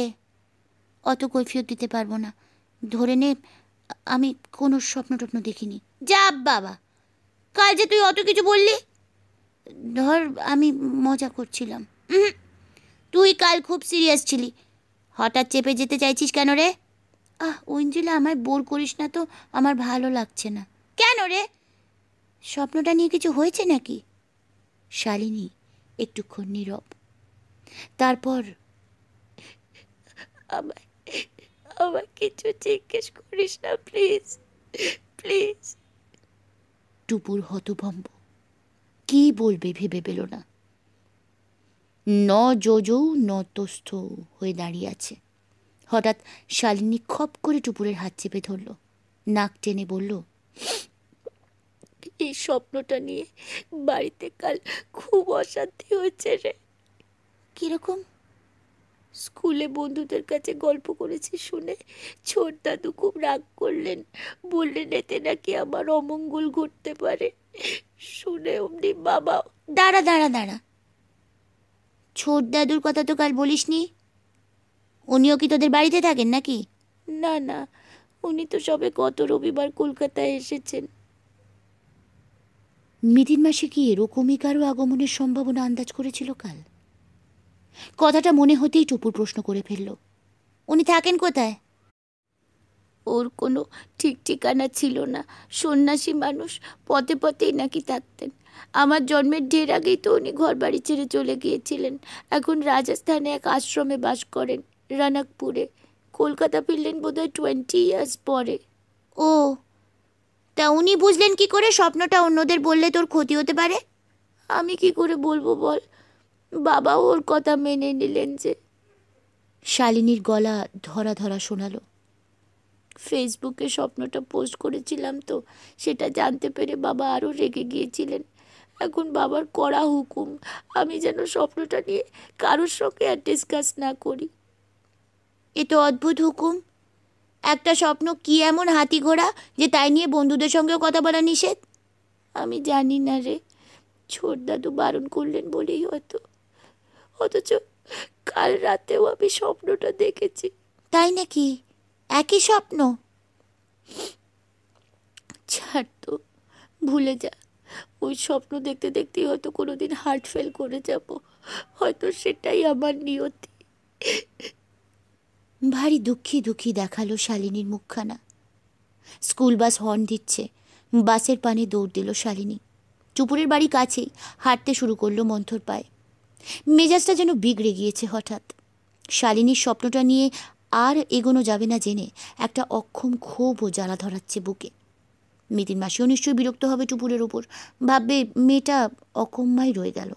অত কৈফিয়ত দিতে পারবো না ধরে নে আমি কোনো স্বপ্ন টপ্ন দেখিনি যা বাবা কাল যে তুই অত কিছু বললি ধর আমি মজা করছিলাম তুই কাল খুব সিরিয়াস ছিলি হঠাৎ চেপে যেতে চাইছিস কেন রে আহ ঐঞ্জিলা আমায় বোর করিস না তো আমার ভালো লাগছে না কেন রে স্বপ্নটা নিয়ে কিছু হয়েছে নাকি শালিনী একটুক্ষণ নীরব তারপর আমায় আমায় কিছু জিজ্ঞেস করিস না প্লিজ প্লিজ টুপুর হতভম্ব কি বলবে ভেবে পেল না ন যৌ ন তস্থ হয়ে দাঁড়িয়ে আছে হঠাৎ শালিনী খপ করে টুপুরের হাত চেপে ধরল নাক টেনে বলল এই স্বপ্নটা নিয়ে বাড়িতে কাল খুব অশান্তি হয়েছে রে কিরকম স্কুলে বন্ধুদের কাছে গল্প করেছি শুনে ছোট দাদু খুব রাগ করলেন বললেন এতে নাকি আমার অমঙ্গল ঘটতে পারে শুনে অমনি বাবা দাঁড়া দাঁড়া দাঁড়া ছোট দাদুর কথা তো কাল বলিসনি উনিও কি তোদের বাড়িতে থাকেন নাকি না না উনি তো সবে কত রবিবার কলকাতায় এসেছেন মিদিন মাসে কি এরকমই কারো আগমনের সম্ভাবনা আন্দাজ করেছিল কাল কথাটা মনে হতেই টুপুর প্রশ্ন করে ফেলল উনি থাকেন কোথায় ওর কোনো ঠিক ঠিকানা ছিল না সন্ন্যাসী মানুষ পথে পথেই নাকি থাকতেন আমার জন্মের ঢের আগেই তো উনি ঘর বাড়ি ছেড়ে চলে গিয়েছিলেন এখন রাজস্থানে এক আশ্রমে বাস করেন রানাকপুরে কলকাতা ফিরলেন বোধ হয় টোয়েন্টি ইয়ার্স পরে ও তা উনি বুঝলেন কি করে স্বপ্নটা অন্যদের বললে তোর ক্ষতি হতে পারে আমি কি করে বলবো বল বাবা ওর কথা মেনে নিলেন যে শালিনীর গলা ধরা ধরা শোনালো ফেসবুকে স্বপ্নটা পোস্ট করেছিলাম তো সেটা জানতে পেরে বাবা আরও রেগে গিয়েছিলেন এখন বাবার কড়া হুকুম আমি যেন স্বপ্নটা নিয়ে কারোর সঙ্গে আর ডিসকাস না করি এ তো অদ্ভুত হুকুম একটা স্বপ্ন কি এমন হাতি ঘোড়া যে তাই নিয়ে বন্ধুদের সঙ্গেও কথা বলা নিষেধ আমি জানি না রে ছোট দাদু বারণ করলেন বলেই হয়তো অথচ কাল রাতেও আমি স্বপ্নটা দেখেছি তাই নাকি একই স্বপ্ন ছাড় তো ভুলে যা ওই স্বপ্ন দেখতে দেখতেই হয়তো কোনোদিন হার্ট ফেল করে যাব হয়তো সেটাই আমার নিয়তি ভারী দুঃখী দুঃখী দেখালো শালিনীর মুখখানা স্কুল বাস হর্ন দিচ্ছে বাসের পানে দৌড় দিল শালিনী চুপুরের বাড়ি কাছেই হাঁটতে শুরু করলো মন্থর পায়ে মেজাজটা যেন বিগড়ে গিয়েছে হঠাৎ শালিনীর স্বপ্নটা নিয়ে আর এগোনো যাবে না জেনে একটা অক্ষম ক্ষোভও জ্বালা ধরাচ্ছে বুকে মিতিন মাসিও নিশ্চয়ই বিরক্ত হবে টুপুরের উপর ভাববে মেয়েটা অকম্মাই রয়ে গেল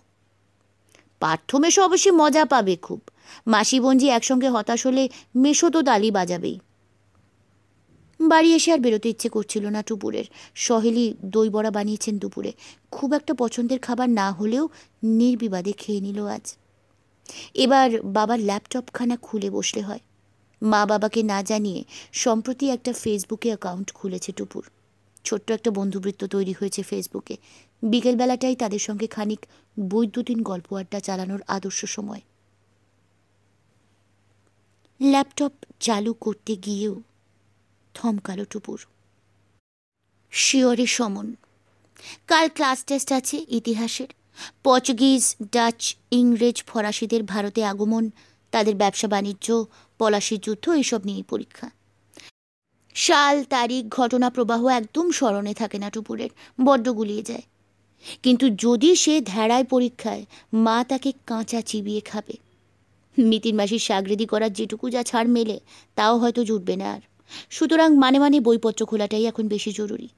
মেশো অবশ্যই মজা পাবে খুব মাসি বঞ্জি একসঙ্গে হতাশ হলে মেশো তো তালি বাজাবেই বাড়ি এসে আর বেরোতে ইচ্ছে করছিল না টুপুরের সহেলি দই বড়া বানিয়েছেন দুপুরে খুব একটা পছন্দের খাবার না হলেও নির্বিবাদে খেয়ে নিল আজ এবার বাবার ল্যাপটপখানা খুলে বসলে হয় মা বাবাকে না জানিয়ে সম্প্রতি একটা ফেসবুকে অ্যাকাউন্ট খুলেছে টুপুর ছোট্ট একটা বন্ধুবৃত্ত তৈরি হয়েছে ফেসবুকে বিকেলবেলাটাই তাদের সঙ্গে খানিক বৈদ্যুতিন গল্প আড্ডা চালানোর আদর্শ সময় ল্যাপটপ চালু করতে গিয়েও থমকালো টুপুর শিওরে সমন কাল ক্লাস টেস্ট আছে ইতিহাসের পর্তুগিজ ডাচ ইংরেজ ফরাসিদের ভারতে আগমন তাদের ব্যবসা বাণিজ্য পলাশি যুদ্ধ এসব নিয়েই পরীক্ষা সাল তারিখ ঘটনা প্রবাহ একদম স্মরণে থাকে না টুপুরের বড্ড গুলিয়ে যায় কিন্তু যদি সে ধ্যাড়ায় পরীক্ষায় মা তাকে কাঁচা চিবিয়ে খাবে মিতির মাসির সাগ্রেদি করার যেটুকু যা ছাড় মেলে তাও হয়তো জুটবে না আর সুতরাং মানে মানে বইপত্র খোলাটাই এখন বেশি জরুরি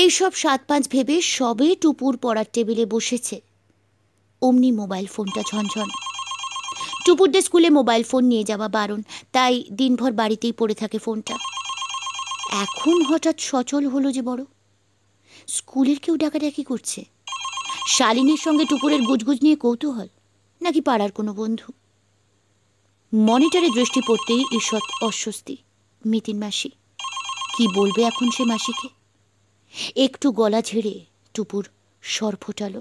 এইসব সাত পাঁচ ভেবে সবে টুপুর পড়ার টেবিলে বসেছে অমনি মোবাইল ফোনটা ঝনঝন টুপুরদের স্কুলে মোবাইল ফোন নিয়ে যাওয়া বারণ তাই দিনভর বাড়িতেই পড়ে থাকে ফোনটা এখন হঠাৎ সচল হলো যে বড় স্কুলের কেউ ডাকাডাকি করছে শালিনীর সঙ্গে টুপুরের গুজগুজ নিয়ে কৌতূহল নাকি পাড়ার কোনো বন্ধু মনিটরে দৃষ্টি পড়তেই ঈষৎ অস্বস্তি মিতিন মাসি কি বলবে এখন সে মাসিকে একটু গলা ঝেড়ে টুপুর স্বর ফোটালো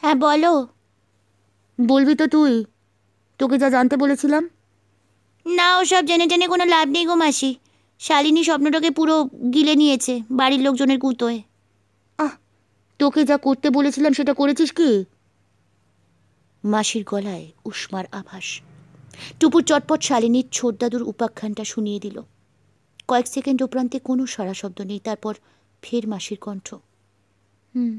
হ্যাঁ বলো বলবি তো তুই তোকে যা জানতে বলেছিলাম না ওসব জেনে জেনে কোনো লাভ নেই গো মাসি শালিনী স্বপ্নটাকে পুরো গিলে নিয়েছে বাড়ির লোকজনের কুতোয় আহ তোকে যা করতে বলেছিলাম সেটা করেছিস কি মাসির গলায় উষ্মার আভাস টুপুর চটপট শালিনীর ছোটদাদুর উপাখ্যানটা শুনিয়ে দিল কয়েক সেকেন্ড উপরান্তে কোনো সারা শব্দ নেই তারপর ফের মাসির কণ্ঠ হুম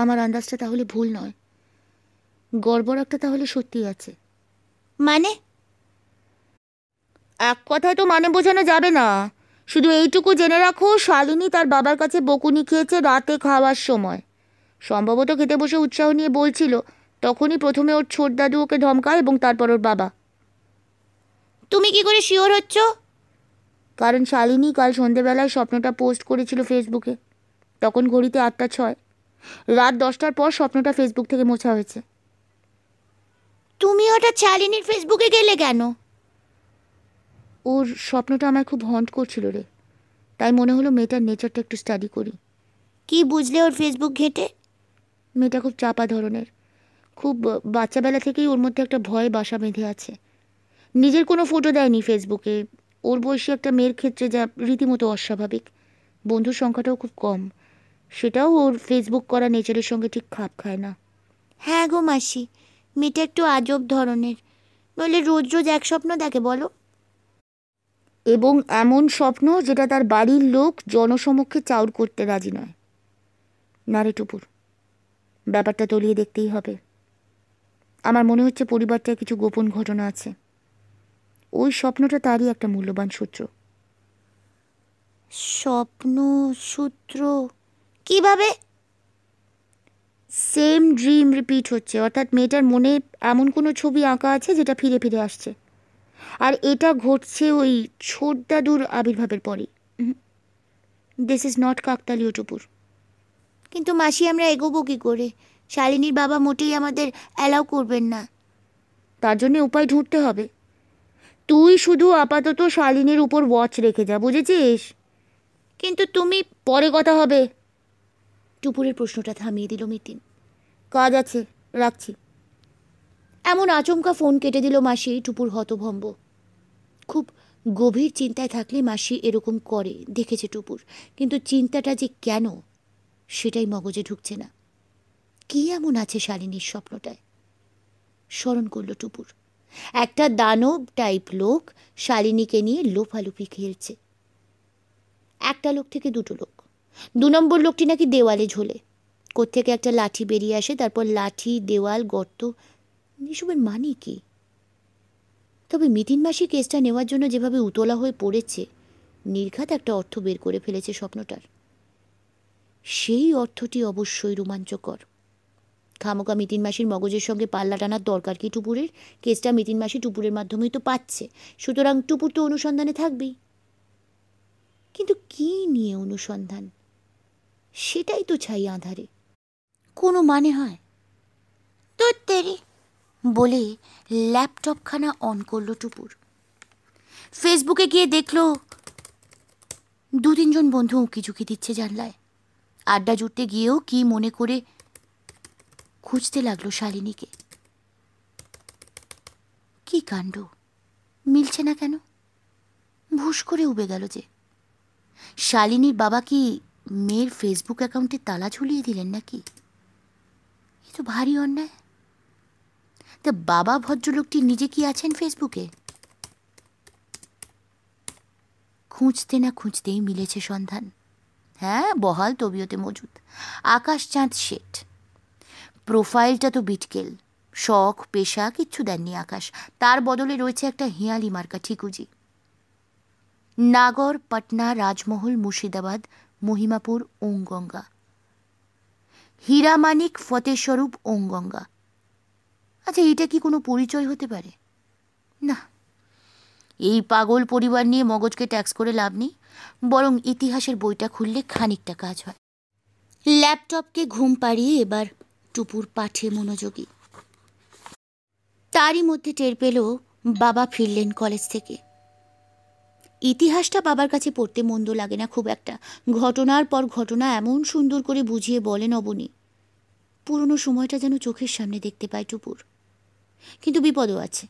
আমার আন্দাজটা তাহলে ভুল নয় গড়বড় একটা তাহলে সত্যি আছে মানে এক কথায় তো মানে বোঝানো যাবে না শুধু এইটুকু জেনে রাখো শালিনী তার বাবার কাছে বকুনি খেয়েছে রাতে খাওয়ার সময় সম্ভবত খেতে বসে উৎসাহ নিয়ে বলছিল তখনই প্রথমে ওর ছোট দাদু ওকে ধমকায় এবং তারপর ওর বাবা তুমি কি করে শিওর হচ্ছ কারণ শালিনী কাল সন্ধেবেলায় স্বপ্নটা পোস্ট করেছিল ফেসবুকে তখন ঘড়িতে আটটা ছয় রাত দশটার পর স্বপ্নটা ফেসবুক থেকে মোছা হয়েছে তুমি ওটা শালিনীর ফেসবুকে গেলে কেন ওর স্বপ্নটা আমার খুব হন্ট করছিল রে তাই মনে হলো মেয়েটার নেচারটা একটু স্টাডি করি কি বুঝলে ওর ফেসবুক ঘেঁটে মেয়েটা খুব চাপা ধরনের খুব বাচ্চাবেলা থেকেই ওর মধ্যে একটা ভয় বাসা বেঁধে আছে নিজের কোনো ফটো দেয়নি ফেসবুকে ওর বয়সী একটা মেয়ের ক্ষেত্রে যা রীতিমতো অস্বাভাবিক বন্ধুর সংখ্যাটাও খুব কম সেটাও ওর ফেসবুক করা নেচারের সঙ্গে ঠিক খাপ খায় না হ্যাঁ গো মাসি মেয়েটা একটু আজব ধরনের নইলে রোজ রোজ এক স্বপ্ন দেখে বলো এবং এমন স্বপ্ন যেটা তার বাড়ির লোক জনসমক্ষে চাউর করতে রাজি নয় নারে টুপুর ব্যাপারটা তলিয়ে দেখতেই হবে আমার মনে হচ্ছে পরিবারটায় কিছু গোপন ঘটনা আছে ওই স্বপ্নটা তারই একটা মূল্যবান সূত্র স্বপ্ন সূত্র কিভাবে সেম ড্রিম রিপিট হচ্ছে অর্থাৎ মেয়েটার মনে এমন কোনো ছবি আঁকা আছে যেটা ফিরে ফিরে আসছে আর এটা ঘটছে ওই ছোটদাদুর আবির্ভাবের পরে দিস ইজ নট কাকতালীয় টুপুর কিন্তু মাসি আমরা এগোবো কী করে শালিনীর বাবা মোটেই আমাদের অ্যালাউ করবেন না তার জন্যে উপায় ঢুঁড়তে হবে তুই শুধু আপাতত শালিনীর উপর ওয়াচ রেখে যা বুঝেছিস কিন্তু তুমি পরে কথা হবে টুপুরের প্রশ্নটা থামিয়ে দিল মিতিন কাজ আছে রাখছি এমন আচমকা ফোন কেটে দিল মাসি টুপুর হতভম্ব খুব গভীর চিন্তায় থাকলে মাসি এরকম করে দেখেছে টুপুর কিন্তু চিন্তাটা যে কেন সেটাই মগজে ঢুকছে না কি এমন আছে শালিনীর স্বপ্নটায় স্মরণ করল টুপুর একটা দানব টাইপ লোক শালিনীকে নিয়ে লোফালুফি খেলছে একটা লোক থেকে দুটো লোক দু নম্বর লোকটি নাকি দেওয়ালে ঝোলে কোত্থেকে একটা লাঠি বেরিয়ে আসে তারপর লাঠি দেওয়াল গর্ত এসবের মানে কি তবে মিথিন মাসি কেসটা নেওয়ার জন্য যেভাবে উতলা হয়ে পড়েছে নির্ঘাত একটা অর্থ বের করে ফেলেছে স্বপ্নটার সেই অর্থটি অবশ্যই রোমাঞ্চকর খামোকা মিতিন মাসির মগজের সঙ্গে পাল্লা টানার দরকার কি টুপুরের কেসটা মিতিন মাসি টুপুরের মাধ্যমেই তো পাচ্ছে সুতরাং টুপুর তো অনুসন্ধানে থাকবেই কিন্তু কি নিয়ে অনুসন্ধান সেটাই তো ছাই আঁধারে কোনো মানে হয় তোর তেরি বলে ল্যাপটপখানা অন করলো টুপুর ফেসবুকে গিয়ে দেখল দু তিনজন বন্ধু উঁকি ঝুঁকি দিচ্ছে জানলায় আড্ডা জুড়তে গিয়েও কি মনে করে খুঁজতে লাগলো শালিনীকে কি কাণ্ড মিলছে না কেন ভুস করে উবে গেল যে শালিনীর বাবা কি মেয়ের ফেসবুক অ্যাকাউন্টে তালা ঝুলিয়ে দিলেন নাকি এ তো ভারী অন্যায় তা বাবা ভদ্রলোকটি নিজে কি আছেন ফেসবুকে খুঁজতে না খুঁজতেই মিলেছে সন্ধান হ্যাঁ বহাল তবিয়তে মজুদ চাঁদ শেঠ প্রোফাইলটা তো বিটকেল শখ পেশা কিচ্ছু দেননি আকাশ তার বদলে রয়েছে একটা হিয়ালি মার্কা ঠিকুজি নাগর পাটনা রাজমহল মুর্শিদাবাদ মহিমাপুর ওংগঙ্গা হীরামানিক ফতেস্বরূপ ওংগঙ্গা আচ্ছা এটা কি কোনো পরিচয় হতে পারে না এই পাগল পরিবার নিয়ে মগজকে ট্যাক্স করে লাভ নেই বরং ইতিহাসের বইটা খুললে খানিকটা কাজ হয় ল্যাপটপকে ঘুম পাড়িয়ে এবার টুপুর পাঠে মনোযোগী তারই মধ্যে টের পেল বাবা ফিরলেন কলেজ থেকে ইতিহাসটা বাবার কাছে পড়তে মন্দ লাগে না খুব একটা ঘটনার পর ঘটনা এমন সুন্দর করে বুঝিয়ে বলেন অবনী পুরনো সময়টা যেন চোখের সামনে দেখতে পায় টুপুর কিন্তু বিপদও আছে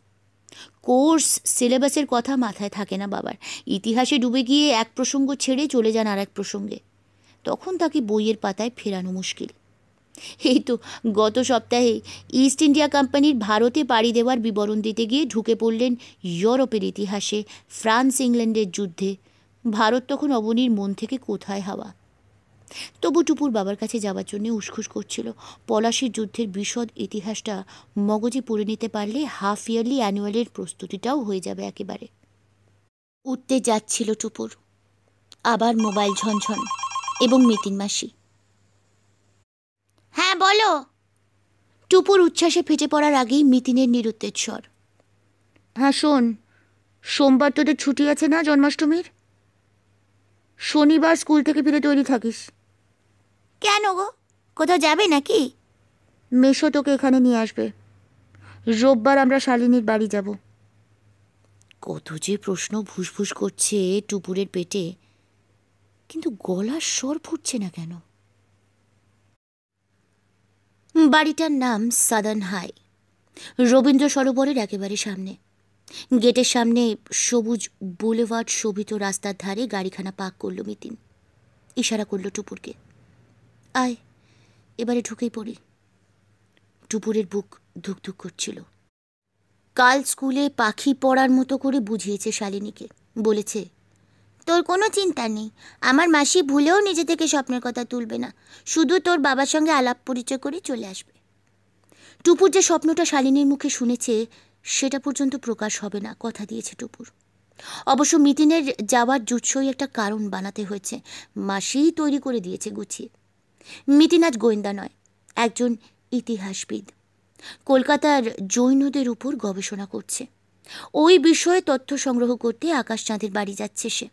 কোর্স সিলেবাসের কথা মাথায় থাকে না বাবার ইতিহাসে ডুবে গিয়ে এক প্রসঙ্গ ছেড়ে চলে যান আর এক প্রসঙ্গে তখন তাকে বইয়ের পাতায় ফেরানো মুশকিল এই তো গত সপ্তাহে ইস্ট ইন্ডিয়া কোম্পানির ভারতে পাড়ি দেওয়ার বিবরণ দিতে গিয়ে ঢুকে পড়লেন ইউরোপের ইতিহাসে ফ্রান্স ইংল্যান্ডের যুদ্ধে ভারত তখন অবনীর মন থেকে কোথায় হাওয়া তবু টুপুর বাবার কাছে যাওয়ার জন্য উসখুস করছিল পলাশির যুদ্ধের বিশদ ইতিহাসটা মগজে পড়ে নিতে পারলে হাফ ইয়ারলি অ্যানুয়ালের প্রস্তুতিটাও হয়ে যাবে একেবারে উঠতে যাচ্ছিল টুপুর আবার মোবাইল ঝনঝন এবং মিতিন মাসি হ্যাঁ বলো টুপুর উচ্ছ্বাসে ফেটে পড়ার আগেই মিতিনের নিরুত্তেজ স্বর হ্যাঁ শোন সোমবার তোদের ছুটি আছে না জন্মাষ্টমীর শনিবার স্কুল থেকে ফিরে তৈরি থাকিস কেন গো কোথাও যাবে নাকি মেশো তোকে এখানে নিয়ে আসবে রোববার আমরা শালিনীর বাড়ি যাব কত যে প্রশ্ন ভুসভুস করছে টুপুরের পেটে কিন্তু গলার স্বর ফুটছে না কেন বাড়িটার নাম সাদান হাই রবীন্দ্র সরোবরের একেবারে সামনে গেটের সামনে সবুজ বুলেভার্ড শোভিত রাস্তার ধারে গাড়িখানা পাক করল মিতিন ইশারা করল টুপুরকে আয় এবারে ঢুকেই পড়ি টুপুরের বুক ধুকধুক করছিল কাল স্কুলে পাখি পড়ার মতো করে বুঝিয়েছে শালিনীকে বলেছে তোর কোনো চিন্তা নেই আমার মাসি ভুলেও নিজে থেকে স্বপ্নের কথা তুলবে না শুধু তোর বাবার সঙ্গে আলাপ পরিচয় করে চলে আসবে টুপুর যে স্বপ্নটা শালিনীর মুখে শুনেছে সেটা পর্যন্ত প্রকাশ হবে না কথা দিয়েছে টুপুর অবশ্য মিতিনের যাওয়ার জুৎসই একটা কারণ বানাতে হয়েছে মাসিই তৈরি করে দিয়েছে গুছিয়ে মিতিনাথ গোয়েন্দা নয় একজন ইতিহাসবিদ কলকাতার জৈনদের উপর গবেষণা করছে ওই বিষয়ে তথ্য সংগ্রহ করতে আকাশ চাঁদের বাড়ি যাচ্ছে সে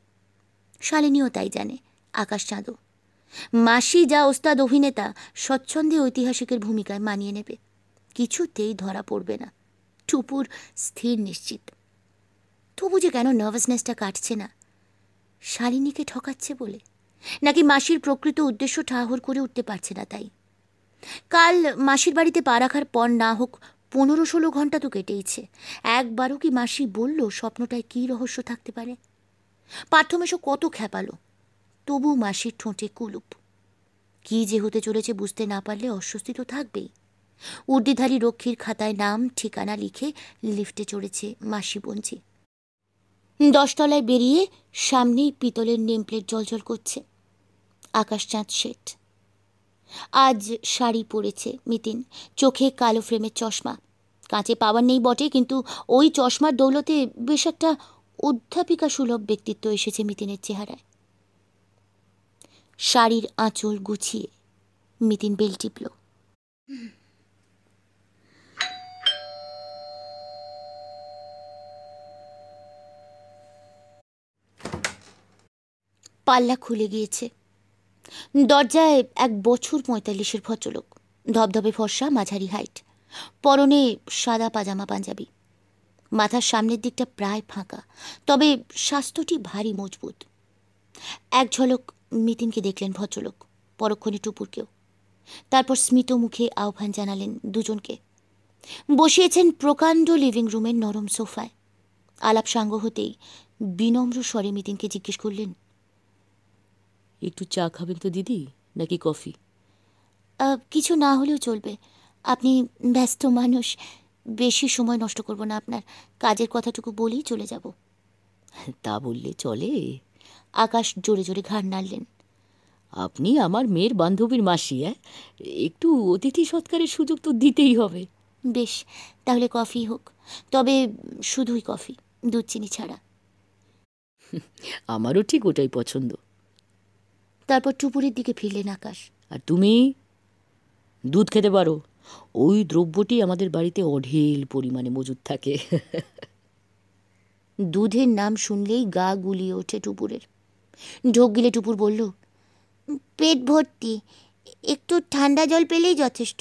শালিনীও তাই জানে আকাশ চাঁদও মাসি যা ওস্তাদ অভিনেতা স্বচ্ছন্দে ঐতিহাসিকের ভূমিকায় মানিয়ে নেবে কিছুতেই ধরা পড়বে না টুপুর স্থির নিশ্চিত তবু যে কেন নার্ভাসনেসটা কাটছে না শালিনীকে ঠকাচ্ছে বলে নাকি মাসির প্রকৃত উদ্দেশ্য ঠাহর করে উঠতে পারছে না তাই কাল মাসির বাড়িতে পা রাখার পর না হোক পনেরো ষোলো ঘন্টা তো কেটেইছে একবারও কি মাসি বলল স্বপ্নটায় কী রহস্য থাকতে পারে পাঠ্যমেশ কত খেপালো তবু মাসির ঠোঁটে কুলুপ কি যে হতে চলেছে বুঝতে না পারলে অস্বস্তি তো থাকবেই উর্দিধারী রক্ষীর খাতায় নাম ঠিকানা লিখে লিফটে চড়েছে মাসি বঞ্চি দশতলায় বেরিয়ে সামনেই পিতলের নেমপ্লেট জলজল করছে আকাশচাঁদ শেঠ আজ শাড়ি পরেছে মিতিন চোখে কালো ফ্রেমের চশমা কাঁচে পাওয়ার নেই বটে কিন্তু ওই চশমার দৌলতে বেশ একটা অধ্যাপিকা সুলভ ব্যক্তিত্ব এসেছে মিতিনের চেহারায় শাড়ির আঁচল গুছিয়ে মিতিন বেল টিপল পাল্লা খুলে গিয়েছে দরজায় এক বছর পঁয়তাল্লিশের ভদ্রলোক ধবধবে ফর্সা মাঝারি হাইট পরনে সাদা পাজামা পাঞ্জাবি মাথার সামনের দিকটা প্রায় ফাঁকা তবে স্বাস্থ্যটি ভারী মজবুত এক ঝলক মিতিনকে দেখলেন ভদ্রলোক পরক্ষণে টুপুরকেও তারপর স্মিত মুখে আহ্বান জানালেন দুজনকে বসিয়েছেন প্রকাণ্ড লিভিং রুমের নরম সোফায় আলাপ সাঙ্গ হতেই বিনম্র স্বরে মিতিনকে জিজ্ঞেস করলেন একটু চা খাবেন তো দিদি নাকি কফি কিছু না হলেও চলবে আপনি ব্যস্ত মানুষ বেশি সময় নষ্ট করব না আপনার কাজের কথাটুকু বলেই চলে যাব তা বললে চলে আকাশ জোরে জোরে ঘাড় নাড়লেন আপনি আমার মেয়ের বান্ধবীর মাসি হ্যাঁ একটু অতিথি সৎকারের সুযোগ তো দিতেই হবে বেশ তাহলে কফি হোক তবে শুধুই কফি দুধ চিনি ছাড়া [LAUGHS] আমারও ঠিক ওটাই পছন্দ তারপর টুপুরের দিকে ফিরলেন আকাশ আর তুমি দুধ খেতে পারো ওই দ্রব্যটি আমাদের বাড়িতে অঢেল পরিমাণে মজুদ থাকে [LAUGHS] দুধের নাম শুনলেই গা গুলিয়ে ওঠে টুপুরের ঢোক গিলে টুপুর বলল পেট ভর্তি একটু ঠান্ডা জল পেলেই যথেষ্ট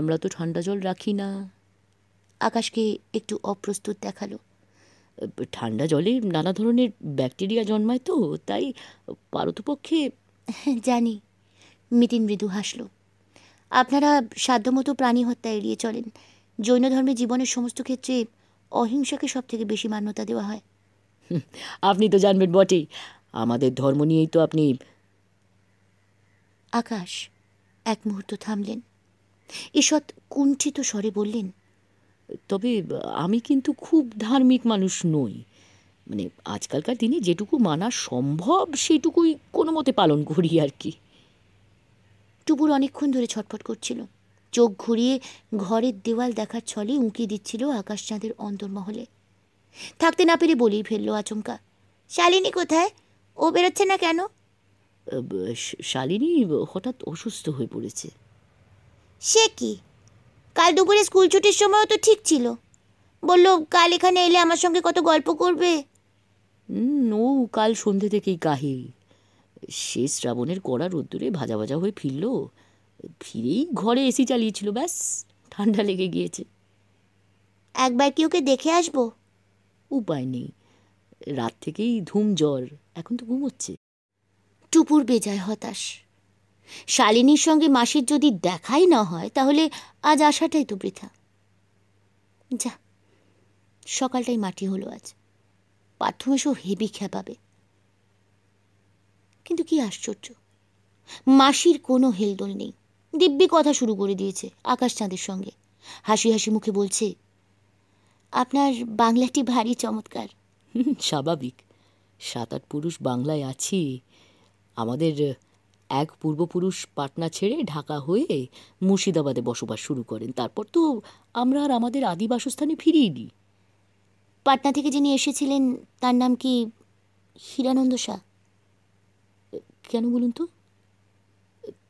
আমরা তো ঠান্ডা জল রাখি না আকাশকে একটু অপ্রস্তুত দেখালো ঠান্ডা জলে নানা ধরনের ব্যাকটেরিয়া জন্মায় তো তাই পারতপক্ষে [LAUGHS] জানি মিতিন মৃদু হাসল আপনারা সাধ্যমতো প্রাণী হত্যা এড়িয়ে চলেন জৈন ধর্মে জীবনের সমস্ত ক্ষেত্রে অহিংসাকে সব থেকে বেশি মান্যতা দেওয়া হয় [LAUGHS] আপনি তো জানবেন বটেই আমাদের ধর্ম নিয়েই তো আপনি আকাশ এক মুহূর্ত থামলেন ঈষৎ কুণ্ঠিত স্বরে বললেন তবে আমি কিন্তু খুব ধার্মিক মানুষ নই মানে আজকালকার দিনে যেটুকু মানা সম্ভব সেটুকুই কোনো মতে পালন করি আর কি টুপুর অনেকক্ষণ ধরে ছটফট করছিল চোখ ঘুরিয়ে ঘরের দেওয়াল দেখার ছলে উঁকি দিচ্ছিল আকাশ চাঁদের অন্তর্মহলে থাকতে না পেরে বলেই ফেললো আচমকা শালিনী কোথায় ও বেরোচ্ছে না কেন শালিনী হঠাৎ অসুস্থ হয়ে পড়েছে সে কি কাল দুপুরে স্কুল ছুটির সময়ও তো ঠিক ছিল বলল কাল এখানে এলে আমার সঙ্গে কত গল্প করবে ও কাল সন্ধে থেকেই কাহিল সে শ্রাবণের কড়া রোদ্দুরে ভাজা ভাজা হয়ে ফিরল ফিরেই ঘরে এসি চালিয়েছিল ব্যাস ঠান্ডা লেগে গিয়েছে একবার কি ওকে দেখে আসবো উপায় নেই রাত থেকেই ধুম জ্বর এখন তো ঘুমোচ্ছে টুপুর বেজায় হতাশ শালিনীর সঙ্গে মাসির যদি দেখাই না হয় তাহলে আজ আসাটাই তো বৃথা যা সকালটাই মাটি হলো আজ পার্থ সব হেবি খেপাবে কিন্তু কি আশ্চর্য মাসির কোনো হেলদোল নেই দিব্যি কথা শুরু করে দিয়েছে আকাশ চাঁদের সঙ্গে হাসি হাসি মুখে বলছে আপনার বাংলাটি ভারী চমৎকার স্বাভাবিক সাত আট পুরুষ বাংলায় আছি আমাদের এক পূর্বপুরুষ পাটনা ছেড়ে ঢাকা হয়ে মুর্শিদাবাদে বসবাস শুরু করেন তারপর তো আমরা আর আমাদের আদি বাসস্থানে ফিরিয়ে পাটনা থেকে যিনি এসেছিলেন তার নাম কি হিরানন্দ শাহ কেন বলুন তো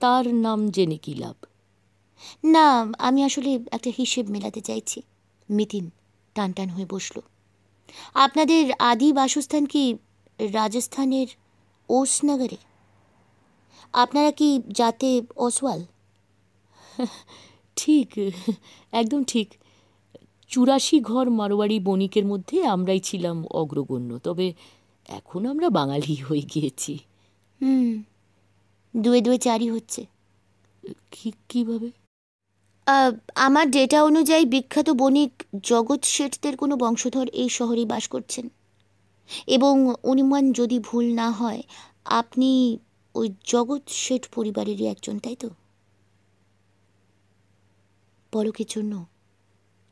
তার নাম জেনে কি লাভ না আমি আসলে একটা হিসেব মেলাতে চাইছি মিতিন টান টান হয়ে বসল আপনাদের আদি বাসস্থান কি রাজস্থানের ওসনগরে আপনারা কি যাতে অসওয়াল ঠিক একদম ঠিক চুরাশি ঘর মারোয়ারি বণিকের মধ্যে আমরাই ছিলাম অগ্রগণ্য তবে এখন আমরা বাঙালি হয়ে গিয়েছি হুম দুয়ে দুয়ে চারি হচ্ছে কিভাবে কীভাবে আমার ডেটা অনুযায়ী বিখ্যাত বণিক জগৎ শেঠদের কোনো বংশধর এই শহরেই বাস করছেন এবং অনুমান যদি ভুল না হয় আপনি ওই জগৎ শেঠ পরিবারেরই একজন তাই তো পলকের জন্য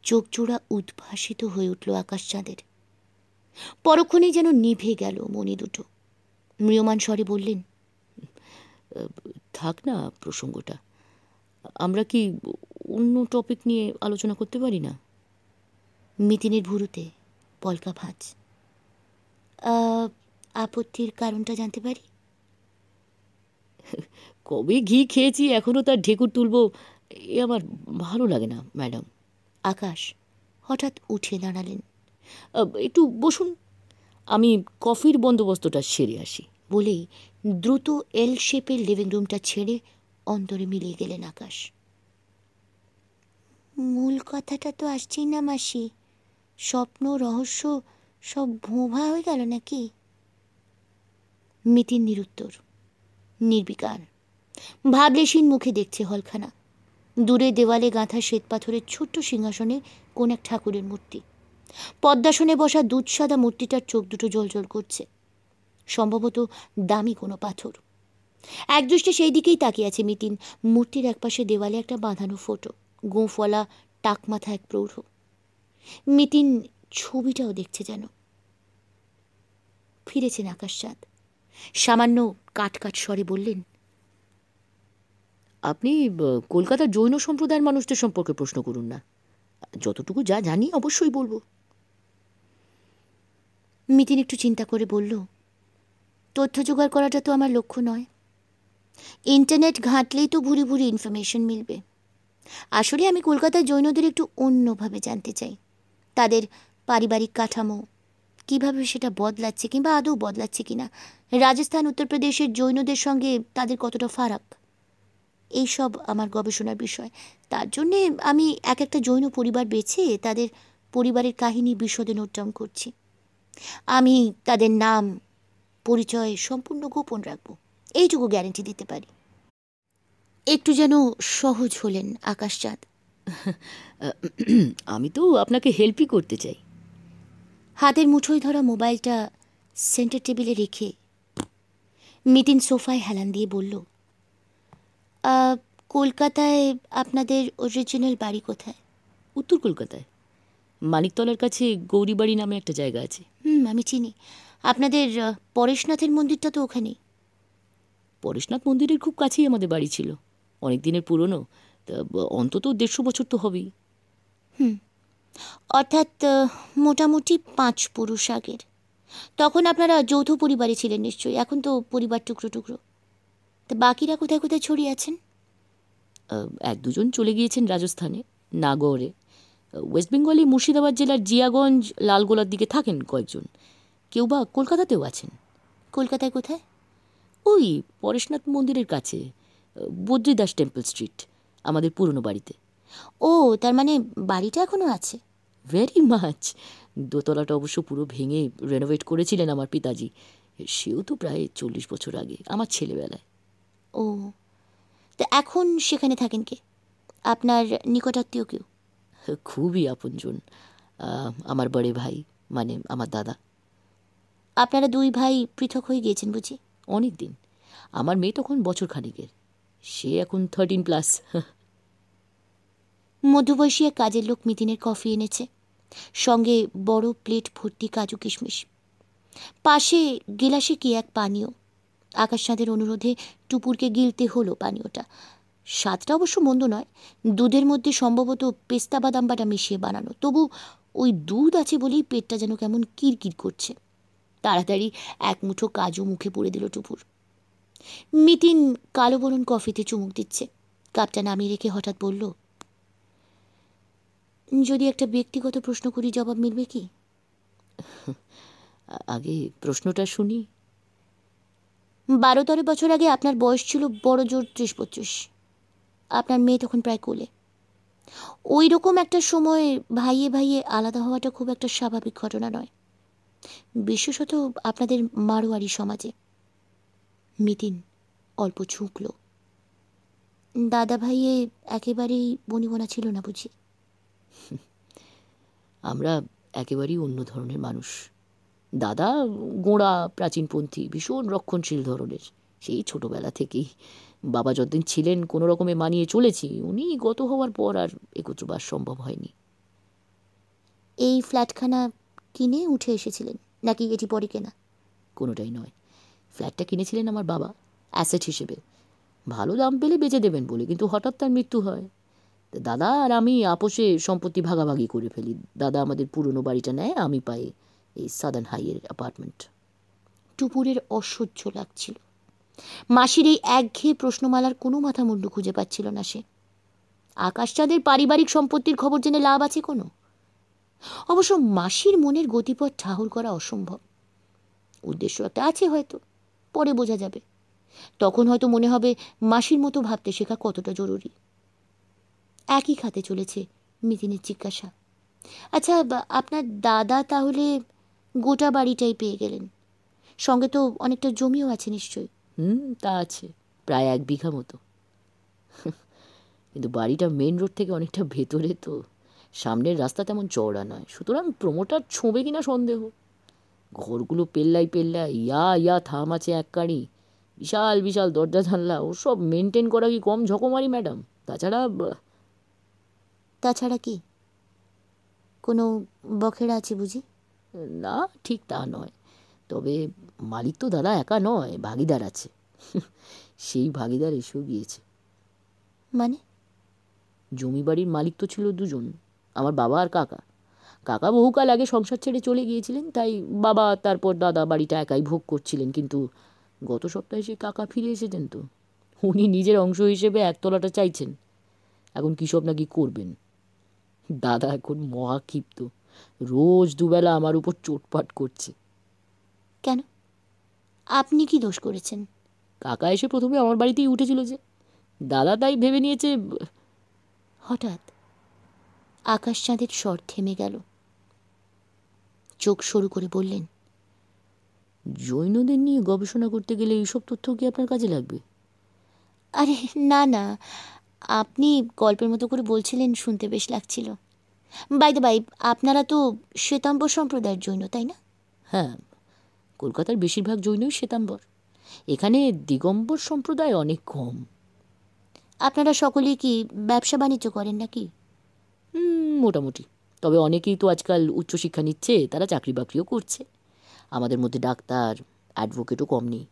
চোখজোড়া উদ্ভাসিত হয়ে উঠল আকাশ চাঁদের পরক্ষণেই যেন নিভে গেল মনি দুটো মৃয়মান স্বরে বললেন থাক না প্রসঙ্গটা আমরা কি অন্য টপিক নিয়ে আলোচনা করতে পারি না মিতিনের ভুরুতে পলকা ভাঁজ আপত্তির কারণটা জানতে পারি কবে ঘি খেয়েছি এখনও তার ঢেকুর তুলব এ আমার ভালো লাগে না ম্যাডাম আকাশ হঠাৎ উঠে দাঁড়ালেন একটু বসুন আমি কফির বন্দোবস্তটা সেরে আসি বলেই দ্রুত এল শেপের লিভিং রুমটা ছেড়ে অন্তরে মিলিয়ে গেলেন আকাশ মূল কথাটা তো আসছেই না মাসি স্বপ্ন রহস্য সব ভোঁভা হয়ে গেল নাকি মিতির নিরুত্তর নির্বিকার ভাবলেশীন মুখে দেখছে হলখানা দূরে দেওয়ালে গাঁথা শ্বেতপাথরের ছোট্ট সিংহাসনে কোন এক ঠাকুরের মূর্তি পদ্মাসনে বসা দুধসাদা মূর্তিটার চোখ দুটো জলজল করছে সম্ভবত দামি কোনো পাথর একদৃষ্টে সেই দিকেই তাকিয়ে আছে মিতিন মূর্তির একপাশে দেওয়ালে একটা বাঁধানো ফটো গোঁফলা টাকমাথা এক প্রৌঢ় মিতিন ছবিটাও দেখছে যেন ফিরেছেন আকাশচাঁদ সামান্য কাটকাট স্বরে বললেন আপনি কলকাতার জৈন সম্প্রদায়ের মানুষদের সম্পর্কে প্রশ্ন করুন না যতটুকু যা জানি অবশ্যই বলবো মিতিন একটু চিন্তা করে বলল তথ্য জোগাড় করাটা তো আমার লক্ষ্য নয় ইন্টারনেট ঘাঁটলেই তো ভুরি ভুরি ইনফরমেশন মিলবে আসলে আমি কলকাতার জৈনদের একটু অন্যভাবে জানতে চাই তাদের পারিবারিক কাঠামো কিভাবে সেটা বদলাচ্ছে কিংবা আদৌ বদলাচ্ছে কিনা রাজস্থান উত্তরপ্রদেশের জৈনদের সঙ্গে তাদের কতটা ফারাক এইসব আমার গবেষণার বিষয় তার জন্যে আমি এক একটা জৈন পরিবার বেছে তাদের পরিবারের কাহিনী বিশদে নোটডাউন করছি আমি তাদের নাম পরিচয় সম্পূর্ণ গোপন রাখব এইটুকু গ্যারেন্টি দিতে পারি একটু যেন সহজ হলেন আকাশচাঁদ আমি তো আপনাকে হেল্পই করতে চাই হাতের মুঠোয় ধরা মোবাইলটা সেন্টার টেবিলে রেখে মিতিন সোফায় হেলান দিয়ে বলল কলকাতায় আপনাদের অরিজিনাল বাড়ি কোথায় উত্তর কলকাতায় মানিকতলার কাছে গৌরী বাড়ি নামে একটা জায়গা আছে হুম আমি চিনি আপনাদের পরেশনাথের মন্দিরটা তো ওখানেই পরেশনাথ মন্দিরের খুব কাছেই আমাদের বাড়ি ছিল অনেক দিনের পুরনো তা অন্তত দেড়শো বছর তো হবেই হুম অর্থাৎ মোটামুটি পাঁচ পুরুষ আগের তখন আপনারা যৌথ পরিবারে ছিলেন নিশ্চয়ই এখন তো পরিবার টুকরো টুকরো তা বাকিরা কোথায় কোথায় ছড়িয়ে আছেন এক দুজন চলে গিয়েছেন রাজস্থানে নাগরে ওয়েস্ট বেঙ্গলে মুর্শিদাবাদ জেলার জিয়াগঞ্জ লালগোলার দিকে থাকেন কয়েকজন কেউ বা কলকাতাতেও আছেন কলকাতায় কোথায় ওই পরেশনাথ মন্দিরের কাছে বদ্রীদাস টেম্পল স্ট্রিট আমাদের পুরনো বাড়িতে ও তার মানে বাড়িটা এখনও আছে ভেরি মাচ দোতলাটা অবশ্য পুরো ভেঙে রেনোভেট করেছিলেন আমার পিতাজি সেও তো প্রায় চল্লিশ বছর আগে আমার ছেলেবেলায় ও তা এখন সেখানে থাকেন কে আপনার নিকটাত্মীয় কেউ খুবই আপনজন আমার বড়ে ভাই মানে আমার দাদা আপনারা দুই ভাই পৃথক হয়ে গিয়েছেন বুঝি অনেক দিন আমার মেয়ে তখন বছর খানিকের সে এখন থার্টিন প্লাস মধ্যবয়সী এক কাজের লোক মিতিনের কফি এনেছে সঙ্গে বড় প্লেট ভর্তি কাজু কিশমিশ পাশে গিলাসে কি এক পানীয় চাঁদের অনুরোধে টুপুরকে গিলতে হলো পানীয়টা স্বাদটা অবশ্য মন্দ নয় দুধের মধ্যে সম্ভবত পেস্তা বাদাম বাটা মিশিয়ে বানানো তবু ওই দুধ আছে বলেই পেটটা যেন কেমন কিরকির করছে তাড়াতাড়ি এক মুঠো কাজু মুখে পড়ে দিল টুপুর মিতিন কালো বরণ কফিতে চুমুক দিচ্ছে কাপটা নামিয়ে রেখে হঠাৎ বলল যদি একটা ব্যক্তিগত প্রশ্ন করি জবাব মিলবে কি [LAUGHS] আগে প্রশ্নটা শুনি বারো তেরো বছর আগে আপনার বয়স ছিল বড় জোর ত্রিশ পঁচিশ আপনার মেয়ে তখন প্রায় কোলে ওই রকম একটা সময় ভাইয়ে ভাইয়ে আলাদা হওয়াটা খুব একটা স্বাভাবিক ঘটনা নয় বিশেষত আপনাদের মারোয়ারি সমাজে মিতিন অল্প ঝুঁকল দাদা ভাইয়ে একেবারেই বনিবনা ছিল না বুঝি [LAUGHS] আমরা একেবারেই অন্য ধরনের মানুষ দাদা গোঁড়া প্রাচীনপন্থী ভীষণ রক্ষণশীল ধরনের সেই ছোটবেলা থেকেই বাবা যতদিন ছিলেন কোনো রকমে মানিয়ে চলেছি উনি গত হওয়ার পর আর একত্রবাস সম্ভব হয়নি এই ফ্ল্যাটখানা কিনে উঠে এসেছিলেন নাকি এটি পরে কেনা কোনোটাই নয় ফ্ল্যাটটা কিনেছিলেন আমার বাবা অ্যাসেট হিসেবে ভালো দাম পেলে বেঁচে দেবেন বলে কিন্তু হঠাৎ তার মৃত্যু হয় দাদা আর আমি আপোষে সম্পত্তি ভাগাভাগি করে ফেলি দাদা আমাদের পুরনো বাড়িটা নেয় আমি পাই এই সাদান হাইয়ের অ্যাপার্টমেন্ট টুপুরের অসহ্য লাগছিল মাসির এই একঘেয়ে প্রশ্নমালার কোনো মাথা মুন্ডু খুঁজে পাচ্ছিল না সে আকাশচাঁদের পারিবারিক সম্পত্তির খবর জেনে লাভ আছে কোনো অবশ্য মাসির মনের গতিপথ ঠাহুর করা অসম্ভব উদ্দেশ্য একটা আছে হয়তো পরে বোঝা যাবে তখন হয়তো মনে হবে মাসির মতো ভাবতে শেখা কতটা জরুরি একই খাতে চলেছে মিতিনের জিজ্ঞাসা আচ্ছা আপনার দাদা তাহলে গোটা বাড়িটাই পেয়ে গেলেন সঙ্গে তো অনেকটা জমিও আছে নিশ্চয়ই হুম তা আছে প্রায় এক বিঘা মতো কিন্তু বাড়িটা মেন রোড থেকে অনেকটা ভেতরে তো সামনের রাস্তা তেমন চওড়া নয় সুতরাং প্রমোটার ছোঁবে কিনা সন্দেহ ঘরগুলো পেল্লাই পেল্লাই ইয়া ইয়া থাম আছে এক কাড়ি বিশাল বিশাল দরজা জানলা ওসব মেনটেন করা কি কম ঝকমারি ম্যাডাম তাছাড়া তাছাড়া কি কোনো বখেরা আছে বুঝি না ঠিক তা নয় তবে মালিক তো দাদা একা নয় ভাগিদার আছে [LAUGHS] সেই ভাগিদার এসেও গিয়েছে মানে জমি বাড়ির মালিক তো ছিল দুজন আমার বাবা আর কাকা কাকা বহুকাল আগে সংসার ছেড়ে চলে গিয়েছিলেন তাই বাবা তারপর দাদা বাড়িটা একাই ভোগ করছিলেন কিন্তু গত সপ্তাহে সে কাকা ফিরে এসেছেন তো উনি নিজের অংশ হিসেবে একতলাটা চাইছেন এখন কী সব নাকি করবেন দাদা এখন মহাক্ষিপ্ত রোজ দুবেলা আমার উপর চোটপাট করছে কেন আপনি কি দোষ করেছেন কাকা এসে প্রথমে আমার বাড়িতেই উঠেছিল যে দাদা তাই ভেবে নিয়েছে হঠাৎ আকাশ চাঁদের স্বর থেমে গেল চোখ সরু করে বললেন জৈনদের নিয়ে গবেষণা করতে গেলে এইসব তথ্য কি আপনার কাজে লাগবে আরে না না আপনি গল্পের মতো করে বলছিলেন শুনতে বেশ লাগছিল বাই দা বাই আপনারা তো শ্বেতাম্বর সম্প্রদায়ের জৈন তাই না হ্যাঁ কলকাতার বেশিরভাগ জৈনই শ্বেতাম্বর এখানে দিগম্বর সম্প্রদায় অনেক কম আপনারা সকলেই কি ব্যবসা বাণিজ্য করেন নাকি মোটামুটি তবে অনেকেই তো আজকাল উচ্চশিক্ষা নিচ্ছে তারা চাকরি বাকরিও করছে আমাদের মধ্যে ডাক্তার অ্যাডভোকেটও কম নেই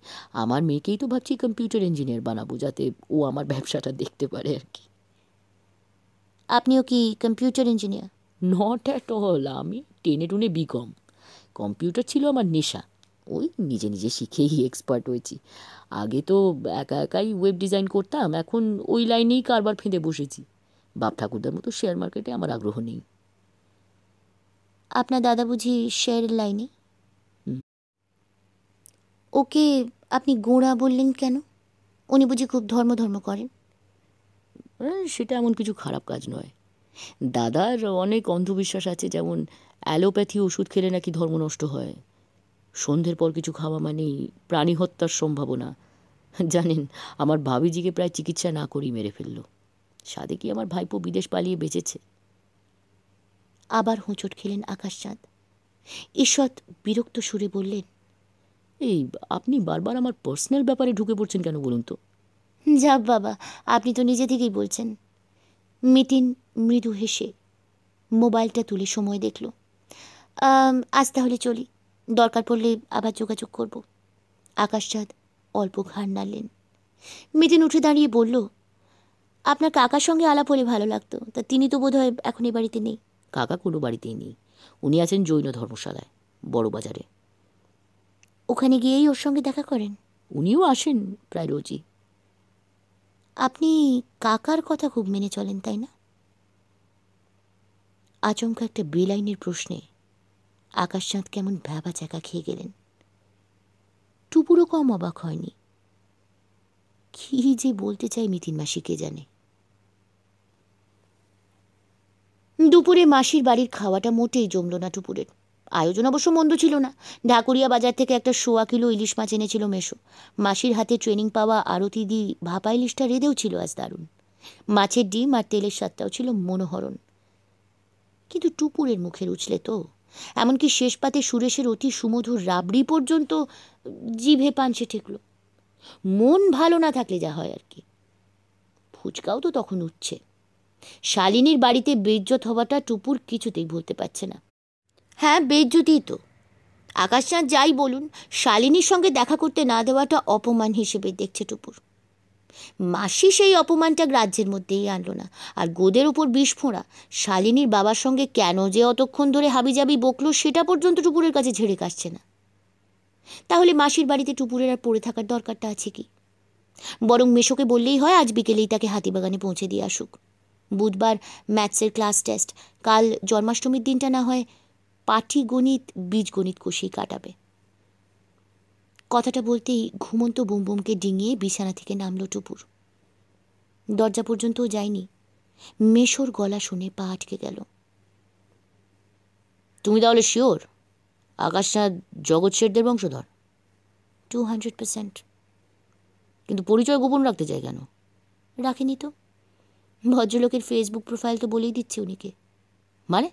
আমার মেয়েকেই তো ভাবছি কম্পিউটার ইঞ্জিনিয়ার বানাবো যাতে ও আমার ব্যবসাটা দেখতে পারে আর কি আপনিও কি computer engineer not at all আমি টেনে টুনে বিকম কম্পিউটার ছিল আমার নেশা ওই নিজে নিজে শিখেই এক্সপার্ট হয়েছি আগে তো একা একাই ওয়েব ডিজাইন করতাম এখন ওই লাইনেই কারবার ফেঁদে বসেছি বাপ ঠাকুরদার মতো শেয়ার মার্কেটে আমার আগ্রহ নেই আপনার দাদা বুঝি শেয়ারের লাইনে ওকে আপনি গোঁড়া বললেন কেন উনি বুঝি খুব ধর্ম ধর্ম করেন হ্যাঁ, সেটা এমন কিছু খারাপ কাজ নয় দাদার অনেক অন্ধবিশ্বাস আছে যেমন অ্যালোপ্যাথি ওষুধ খেলে নাকি ধর্ম নষ্ট হয় সন্ধ্যের পর কিছু খাওয়া মানেই প্রাণী হত্যার সম্ভাবনা জানেন আমার ভাবিজিকে প্রায় চিকিৎসা না করেই মেরে ফেললো সাদে কি আমার ভাইপো বিদেশ পালিয়ে বেঁচেছে আবার হোঁচট খেলেন আকাশচাঁদ ঈশ্বর বিরক্ত সুরে বললেন এই আপনি বারবার আমার পার্সোনাল ব্যাপারে ঢুকে পড়ছেন কেন বলুন তো যাব বাবা আপনি তো নিজে থেকেই বলছেন মিতিন মৃদু হেসে মোবাইলটা তুলে সময় দেখল আজ তাহলে চলি দরকার পড়লে আবার যোগাযোগ করব আকাশচাঁদ অল্প ঘাড় নাড়লেন মিতিন উঠে দাঁড়িয়ে বলল আপনার কাকার সঙ্গে আলাপ হলে ভালো লাগতো তা তিনি তো বোধহয় এখন এ বাড়িতে নেই কাকা কোনো বাড়িতেই নেই উনি আছেন জৈন ধর্মশালায় বড় বাজারে ওখানে গিয়েই ওর সঙ্গে দেখা করেন উনিও আসেন প্রায় রোজই আপনি কাকার কথা খুব মেনে চলেন তাই না আচমকা একটা বেলাইনের প্রশ্নে আকাশচাঁদ কেমন ভ্যাবা চাকা খেয়ে গেলেন টুপুরও কম অবাক হয়নি কি যে বলতে চাই মিতিন মাসি কে জানে দুপুরে মাসির বাড়ির খাওয়াটা মোটেই জমল না টুপুরের আয়োজন অবশ্য মন্দ ছিল না ঢাকুরিয়া বাজার থেকে একটা সোয়া কিলো ইলিশ মাছ এনেছিল মেশো মাসির হাতে ট্রেনিং পাওয়া আরতি দি ভাপা ইলিশটা রেদেও ছিল আজ দারুণ মাছের ডিম আর তেলের স্বাদটাও ছিল মনোহরণ কিন্তু টুপুরের মুখের উছলে তো এমনকি শেষ পাতে সুরেশের অতি সুমধুর রাবড়ি পর্যন্ত জিভে পানছে ঠেকল মন ভালো না থাকলে যা হয় আর কি ফুচকাও তো তখন উঠছে শালিনীর বাড়িতে বেজ্জত হওয়াটা টুপুর কিছুতেই ভুলতে পারছে না হ্যাঁ বেজ্জুতি তো আকাশ যাই বলুন শালিনীর সঙ্গে দেখা করতে না দেওয়াটা অপমান হিসেবে দেখছে টুপুর মাসি সেই অপমানটা গ্রাহ্যের মধ্যেই আনলো না আর গোদের উপর বিষ ফোঁড়া শালিনীর বাবার সঙ্গে কেন যে অতক্ষণ ধরে হাবিজাবি বকলো সেটা পর্যন্ত টুপুরের কাছে ঝেড়ে কাটছে না তাহলে মাসির বাড়িতে টুপুরের আর পড়ে থাকার দরকারটা আছে কি বরং মেশোকে বললেই হয় আজ বিকেলেই তাকে হাতিবাগানে পৌঁছে দিয়ে আসুক বুধবার ম্যাথসের ক্লাস টেস্ট কাল জন্মাষ্টমীর দিনটা না হয় পাটিগণিত বীজগণিত কষেই কাটাবে কথাটা বলতেই ঘুমন্ত বুমবুমকে ডিঙিয়ে বিছানা থেকে নামল টুপুর দরজা পর্যন্তও যায়নি মেশোর গলা শুনে পা আটকে গেল তুমি তাহলে শিওর আকাশনাথ জগৎ শেঠদের বংশধর টু হান্ড্রেড পার্সেন্ট কিন্তু পরিচয় গোপন রাখতে চায় কেন রাখেনি তো ভদ্রলোকের ফেসবুক প্রোফাইল তো বলেই দিচ্ছে উনিকে মানে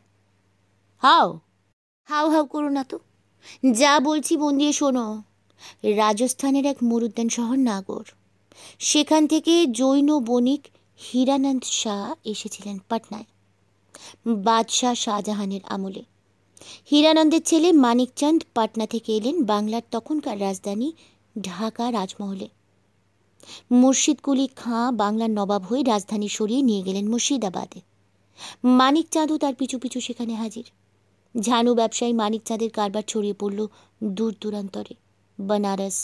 হাও হাউ হাউ করো না তো যা বলছি মন দিয়ে শোনো রাজস্থানের এক মরুদ্যান শহর নাগর সেখান থেকে জৈন বণিক হীরানন্দ শাহ এসেছিলেন পাটনায় বাদশাহ শাহজাহানের আমলে হীরানন্দের ছেলে মানিকচাঁদ পাটনা থেকে এলেন বাংলার তখনকার রাজধানী ঢাকা রাজমহলে মুর্শিদকুলি খাঁ বাংলার নবাব হয়ে রাজধানী সরিয়ে নিয়ে গেলেন মুর্শিদাবাদে মানিকচাঁদও তার পিছু পিছু সেখানে হাজির ঝানু ব্যবসায়ী মানিক চাঁদের কারবার ছড়িয়ে পড়ল দূর দূরান্তরে বেনারস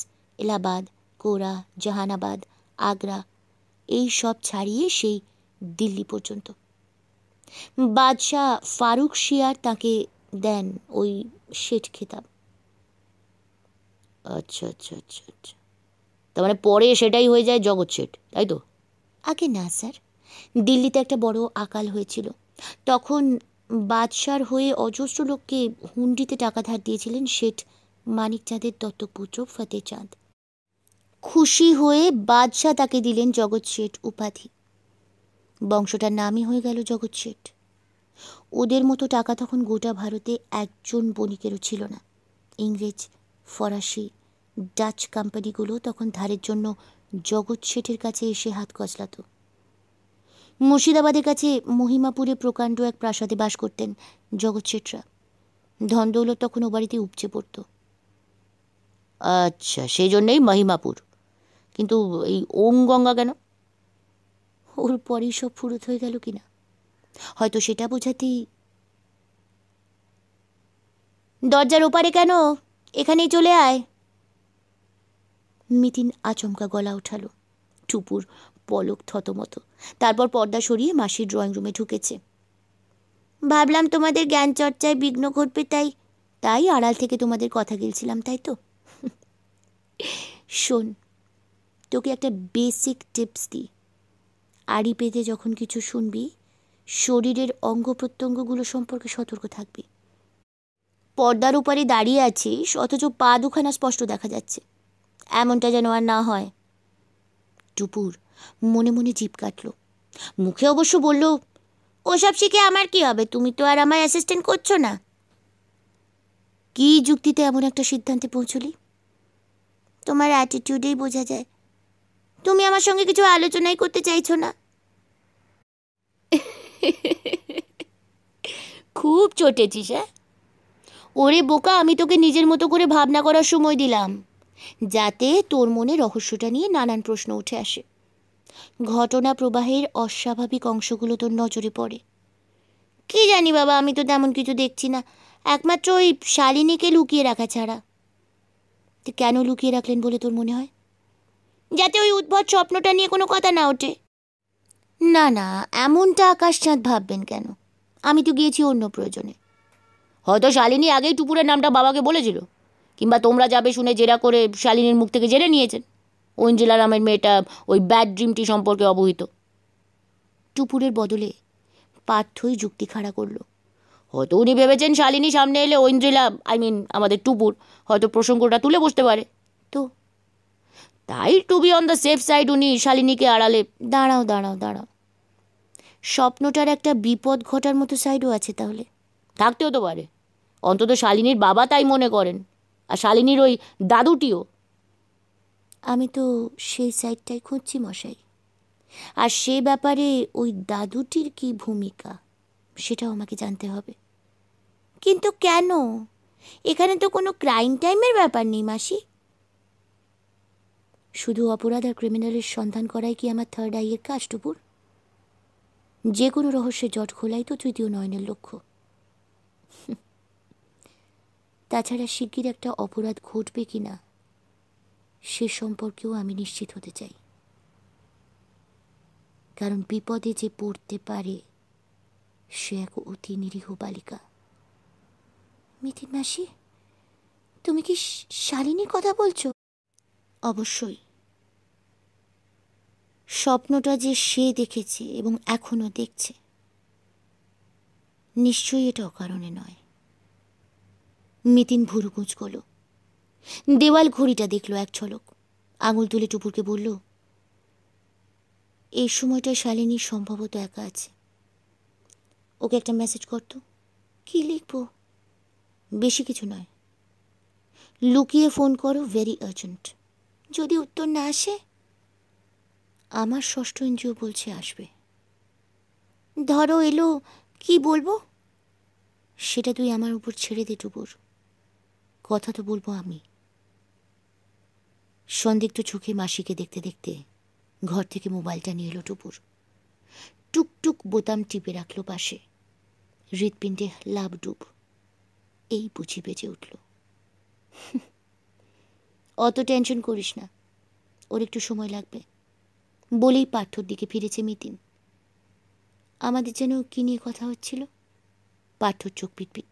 এলাহাবাদ কোরা জাহানাবাদ আগ্রা এই সব ছাড়িয়ে সেই দিল্লি পর্যন্ত বাদশাহ ফারুক শিয়ার তাকে দেন ওই শেঠ খেতাব আচ্ছা আচ্ছা আচ্ছা আচ্ছা তার মানে পরে সেটাই হয়ে যায় জগৎ শেঠ তাই তো আগে না স্যার দিল্লিতে একটা বড় আকাল হয়েছিল তখন বাদশার হয়ে অজস্র লোককে হুন্ডিতে টাকা ধার দিয়েছিলেন শেঠ মানিক চাঁদের দত্তপুত্র ফতে চাঁদ খুশি হয়ে বাদশাহ তাকে দিলেন জগৎ শেঠ উপাধি বংশটার নামই হয়ে গেল জগৎ শেঠ ওদের মতো টাকা তখন গোটা ভারতে একজন বণিকেরও ছিল না ইংরেজ ফরাসি ডাচ কোম্পানিগুলো তখন ধারের জন্য জগৎ শেঠের কাছে এসে হাত কচলাতো মুর্শিদাবাদের কাছে মহিমাপুরে প্রকাণ্ড এক প্রাসাদে বাস করতেন জগৎশেঠরা ধন দৌলত তখন ও বাড়িতে উপচে পড়ত আচ্ছা সেই জন্যই মহিমাপুর কিন্তু এই ওম গঙ্গা কেন ওর পরেই সব ফুরত হয়ে গেল কিনা হয়তো সেটা বোঝাতেই দরজার ওপারে কেন এখানেই চলে আয় মিতিন আচমকা গলা উঠালো টুপুর পলক থতমত তারপর পর্দা সরিয়ে মাসির ড্রয়িং রুমে ঢুকেছে ভাবলাম তোমাদের জ্ঞান চর্চায় বিঘ্ন ঘটবে তাই তাই আড়াল থেকে তোমাদের কথা গেলছিলাম তাই তো শোন তোকে একটা বেসিক টিপস দিই আড়ি পেতে যখন কিছু শুনবি শরীরের অঙ্গ প্রত্যঙ্গগুলো সম্পর্কে সতর্ক থাকবি পর্দার উপরে দাঁড়িয়ে আছিস অথচ পা দুখানা স্পষ্ট দেখা যাচ্ছে এমনটা যেন আর না হয় টুপুর মনে মনে জিপ কাটল মুখে অবশ্য বলল ওসব শিখে আমার কি হবে তুমি তো আর আমার অ্যাসিস্ট্যান্ট করছো না কি যুক্তিতে এমন একটা সিদ্ধান্তে পৌঁছলি তোমার অ্যাটিটিউডেই বোঝা যায় তুমি আমার সঙ্গে কিছু আলোচনাই করতে চাইছো না খুব চটেছিস হ্যাঁ ওরে বোকা আমি তোকে নিজের মতো করে ভাবনা করার সময় দিলাম যাতে তোর মনে রহস্যটা নিয়ে নানান প্রশ্ন উঠে আসে ঘটনা প্রবাহের অস্বাভাবিক অংশগুলো তোর নজরে পড়ে কি জানি বাবা আমি তো তেমন কিছু দেখছি না একমাত্র ওই শালিনীকে লুকিয়ে রাখা ছাড়া তো কেন লুকিয়ে রাখলেন বলে তোর মনে হয় যাতে ওই উদ্ভট স্বপ্নটা নিয়ে কোনো কথা না ওঠে না না এমনটা আকাশ চাঁদ ভাববেন কেন আমি তো গিয়েছি অন্য প্রয়োজনে হয়তো শালিনী আগেই টুপুরের নামটা বাবাকে বলেছিল কিংবা তোমরা যাবে শুনে জেরা করে শালিনীর মুখ থেকে জেনে নিয়েছেন অঞ্জেলা নামের মেয়েটা ওই ব্যাড ড্রিমটি সম্পর্কে অবহিত টুপুরের বদলে পার্থই যুক্তি খাড়া করলো হয়তো উনি ভেবেছেন শালিনী সামনে এলে ঐন্দ্রিলা আই মিন আমাদের টুপুর হয়তো প্রসঙ্গটা তুলে বসতে পারে তো তাই to be on the safe side উনি শালিনীকে আড়ালে দাঁড়াও দাঁড়াও দাঁড়াও স্বপ্নটার একটা বিপদ ঘটার মতো সাইডও আছে তাহলে থাকতেও তো পারে অন্তত শালিনীর বাবা তাই মনে করেন আর শালিনীর ওই দাদুটিও আমি তো সেই সাইডটাই খুঁজছি মশাই আর সে ব্যাপারে ওই দাদুটির কি ভূমিকা সেটাও আমাকে জানতে হবে কিন্তু কেন এখানে তো কোনো ক্রাইম টাইমের ব্যাপার নেই মাসি শুধু অপরাধ আর ক্রিমিনালের সন্ধান করাই কি আমার থার্ড আইয়ের কাজ টুপুর যে কোনো রহস্যের জট খোলাই তো তৃতীয় নয়নের লক্ষ্য তাছাড়া শিগগির একটা অপরাধ ঘটবে কি না সে সম্পর্কেও আমি নিশ্চিত হতে চাই কারণ বিপদে যে পড়তে পারে সে এক অতি নিরীহ বালিকা মিথিন মাসি তুমি কি শালিনীর কথা বলছো অবশ্যই স্বপ্নটা যে সে দেখেছে এবং এখনো দেখছে নিশ্চয়ই এটা অকারণে নয় মিতিন ভুরুকুঁচ কুঁচ করলো দেওয়াল ঘড়িটা দেখলো এক ঝলক আঙুল তুলে টুপুরকে বলল এই সময়টা শালিনী সম্ভবত একা আছে ওকে একটা মেসেজ করতো কি লিখবো বেশি কিছু নয় লুকিয়ে ফোন করো ভেরি আর্জেন্ট যদি উত্তর না আসে আমার ষষ্ঠ এনজিও বলছে আসবে ধরো এলো কি বলবো সেটা তুই আমার উপর ছেড়ে দে টুপুর কথা তো বলবো আমি সন্দিগ্ধ চোখে মাসিকে দেখতে দেখতে ঘর থেকে মোবাইলটা নিয়ে এলো টুপুর টুকটুক বোতাম টিপে রাখলো পাশে হৃৎপিণ্ডে লাভডুব এই বুঝি বেজে উঠল অত টেনশন করিস না ওর একটু সময় লাগবে বলেই পার্থর দিকে ফিরেছে মিতিন আমাদের যেন কী নিয়ে কথা হচ্ছিল পার্থর চোখ পিটপিট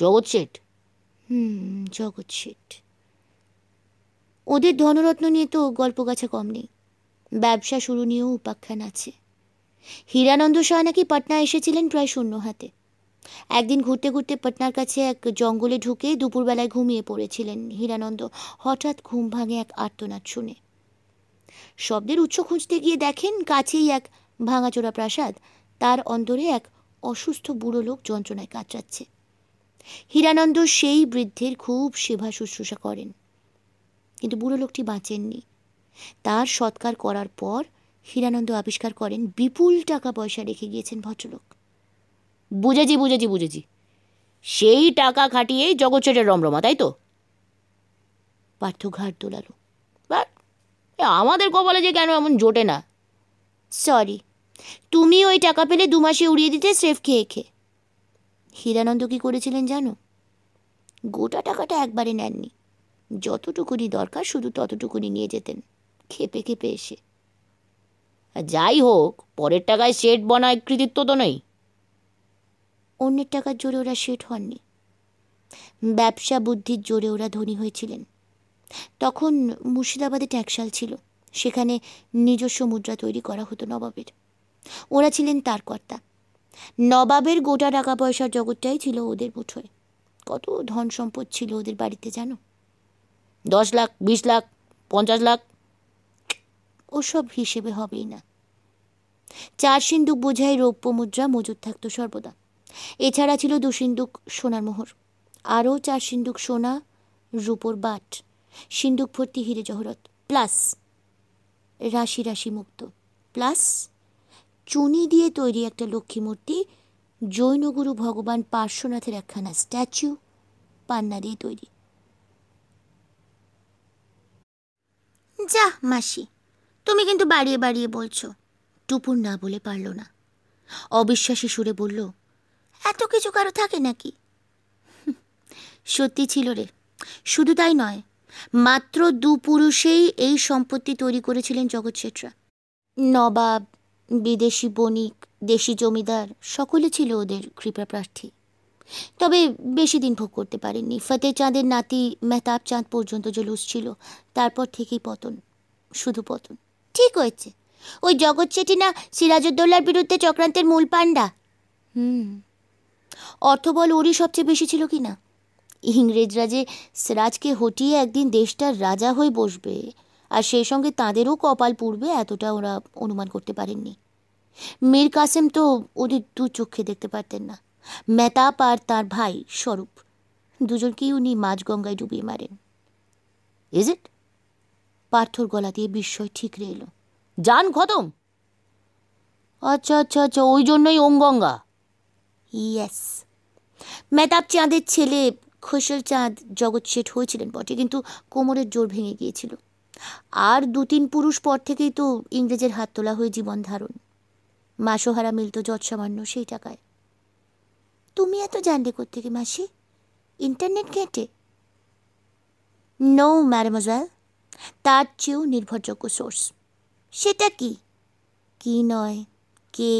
জগৎ শেঠ হুম জগৎ শেঠ ওদের ধনরত্ন নিয়ে তো গল্প গাছে কম নেই ব্যবসা শুরু নিয়েও উপাখ্যান আছে হীরানন্দ শাহ নাকি পাটনা এসেছিলেন প্রায় শূন্য হাতে একদিন ঘুরতে ঘুরতে পাটনার কাছে এক জঙ্গলে ঢুকে দুপুরবেলায় ঘুমিয়ে পড়েছিলেন হীরানন্দ হঠাৎ ঘুম ভাঙে এক আর্তনাদ শুনে শব্দের উৎস খুঁজতে গিয়ে দেখেন কাছেই এক ভাঙাচোরা প্রাসাদ তার অন্তরে এক অসুস্থ বুড়ো লোক যন্ত্রণায় কাঁচাচ্ছে হীরানন্দ সেই বৃদ্ধের খুব সেবা শুশ্রূষা করেন কিন্তু বুড়ো লোকটি বাঁচেননি তার সৎকার করার পর হীরানন্দ আবিষ্কার করেন বিপুল টাকা পয়সা রেখে গিয়েছেন ভদ্রলোক বুঝেছি বুঝেছি বুঝেছি সেই টাকা খাটিয়েই জগৎসেটের রমরমা তাই তো পার্থ ঘাট দোলালো আমাদের কপালে যে কেন এমন জোটে না সরি তুমি ওই টাকা পেলে দু মাসে উড়িয়ে দিতে স্রেফ খেয়ে খেয়ে হীরানন্দ কী করেছিলেন জানো গোটা টাকাটা একবারে নেননি যতটুকুনি দরকার শুধু ততটুকুনি নিয়ে যেতেন খেপে খেপে এসে যাই হোক পরের টাকায় শেট বনায় কৃতিত্ব তো নেই অন্যের টাকার জোরে ওরা সেট হননি ব্যবসা বুদ্ধির জোরে ওরা ধনী হয়েছিলেন তখন মুর্শিদাবাদে ট্যাকশাল ছিল সেখানে নিজস্ব মুদ্রা তৈরি করা হতো নবাবের ওরা ছিলেন তার কর্তা নবাবের গোটা টাকা পয়সার জগৎটাই ছিল ওদের মুঠোয় কত ধন সম্পদ ছিল ওদের বাড়িতে জানো দশ লাখ বিশ লাখ পঞ্চাশ লাখ ওসব হিসেবে হবেই না চার সিন্দুক বোঝাই রৌপ্য মুদ্রা মজুদ থাকত সর্বদা এছাড়া ছিল দু সিন্দুক সোনার মোহর আরও চার সিন্দুক সোনা রূপর বাট সিন্দুক ভর্তি হিরে জহরত প্লাস রাশি রাশি মুক্ত প্লাস চুনি দিয়ে তৈরি একটা লক্ষ্মী মূর্তি জৈনগুরু ভগবান পার্শ্বনাথের একখানা স্ট্যাচু পান্না দিয়ে তৈরি যা মাসি তুমি কিন্তু বাড়িয়ে বাড়িয়ে বলছো টুপুর না বলে পারল না অবিশ্বাসী সুরে বলল এত কিছু কারো থাকে নাকি [LAUGHS] সত্যি ছিল রে শুধু তাই নয় মাত্র দু পুরুষেই এই সম্পত্তি তৈরি করেছিলেন জগৎ শেঠরা নবাব বিদেশি বণিক দেশি জমিদার সকলে ছিল ওদের কৃপাপ্রার্থী তবে বেশি দিন ভোগ করতে পারেননি ফতেহ চাঁদের নাতি মেহতাব চাঁদ পর্যন্ত জলুস ছিল তারপর থেকেই পতন শুধু পতন ঠিক হয়েছে ওই জগৎ সেটি না সিরাজউদ্দৌলার বিরুদ্ধে চক্রান্তের মূল পাণ্ডা হুম অর্থবল ওরই সবচেয়ে বেশি ছিল কি না ইংরেজরা যে সিরাজকে হটিয়ে একদিন দেশটার রাজা হয়ে বসবে আর সেই সঙ্গে তাঁদেরও কপাল পূর্বে এতটা ওরা অনুমান করতে পারেননি মীর কাসেম তো ওদের দু চোখে দেখতে পারতেন না মেতাপ আর তার ভাই স্বরূপ দুজনকেই উনি মাঝ গঙ্গায় ডুবিয়ে মারেন ইজ ইট পার্থর গলা দিয়ে বিস্ময় ঠিকরে এলো যান খতম আচ্ছা আচ্ছা আচ্ছা ওই জন্যই গঙ্গা ইয়েস মেতাপ চাঁদের ছেলে খোসল চাঁদ জগৎ শেঠ হয়েছিলেন বটে কিন্তু কোমরের জোর ভেঙে গিয়েছিল আর দু তিন পুরুষ পর থেকেই তো ইংরেজের হাত তোলা হয়ে জীবন ধারণ মাসোহারা মিলত যৎসামান্য সেই টাকায় তুমি এত জানলে কোথেকে মাসি ইন্টারনেট ঘেঁটে নো ম্যাডামোজাল তার চেয়েও নির্ভরযোগ্য সোর্স সেটা কি কি নয় কে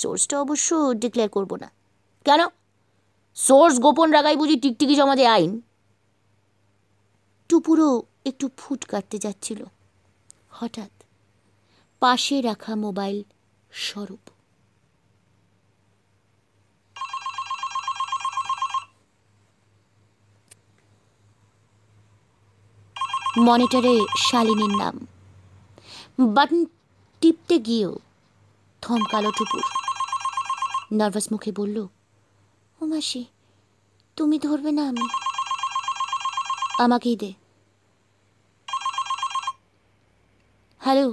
সোর্সটা অবশ্য ডিক্লেয়ার করব না কেন সোর্স গোপন রাখাই বুঝি টিকটিকি সমাজে আইন টুপুরো একটু ফুট কাটতে যাচ্ছিল হঠাৎ পাশে রাখা মোবাইল স্বরূপ মনিটরে শালিনীর নাম বাটন টিপতে গিয়েও থমকালো টুপুর নার্ভাস মুখে বলল ও মাসি তুমি ধরবে না আমি আমাকেই দে হ্যালো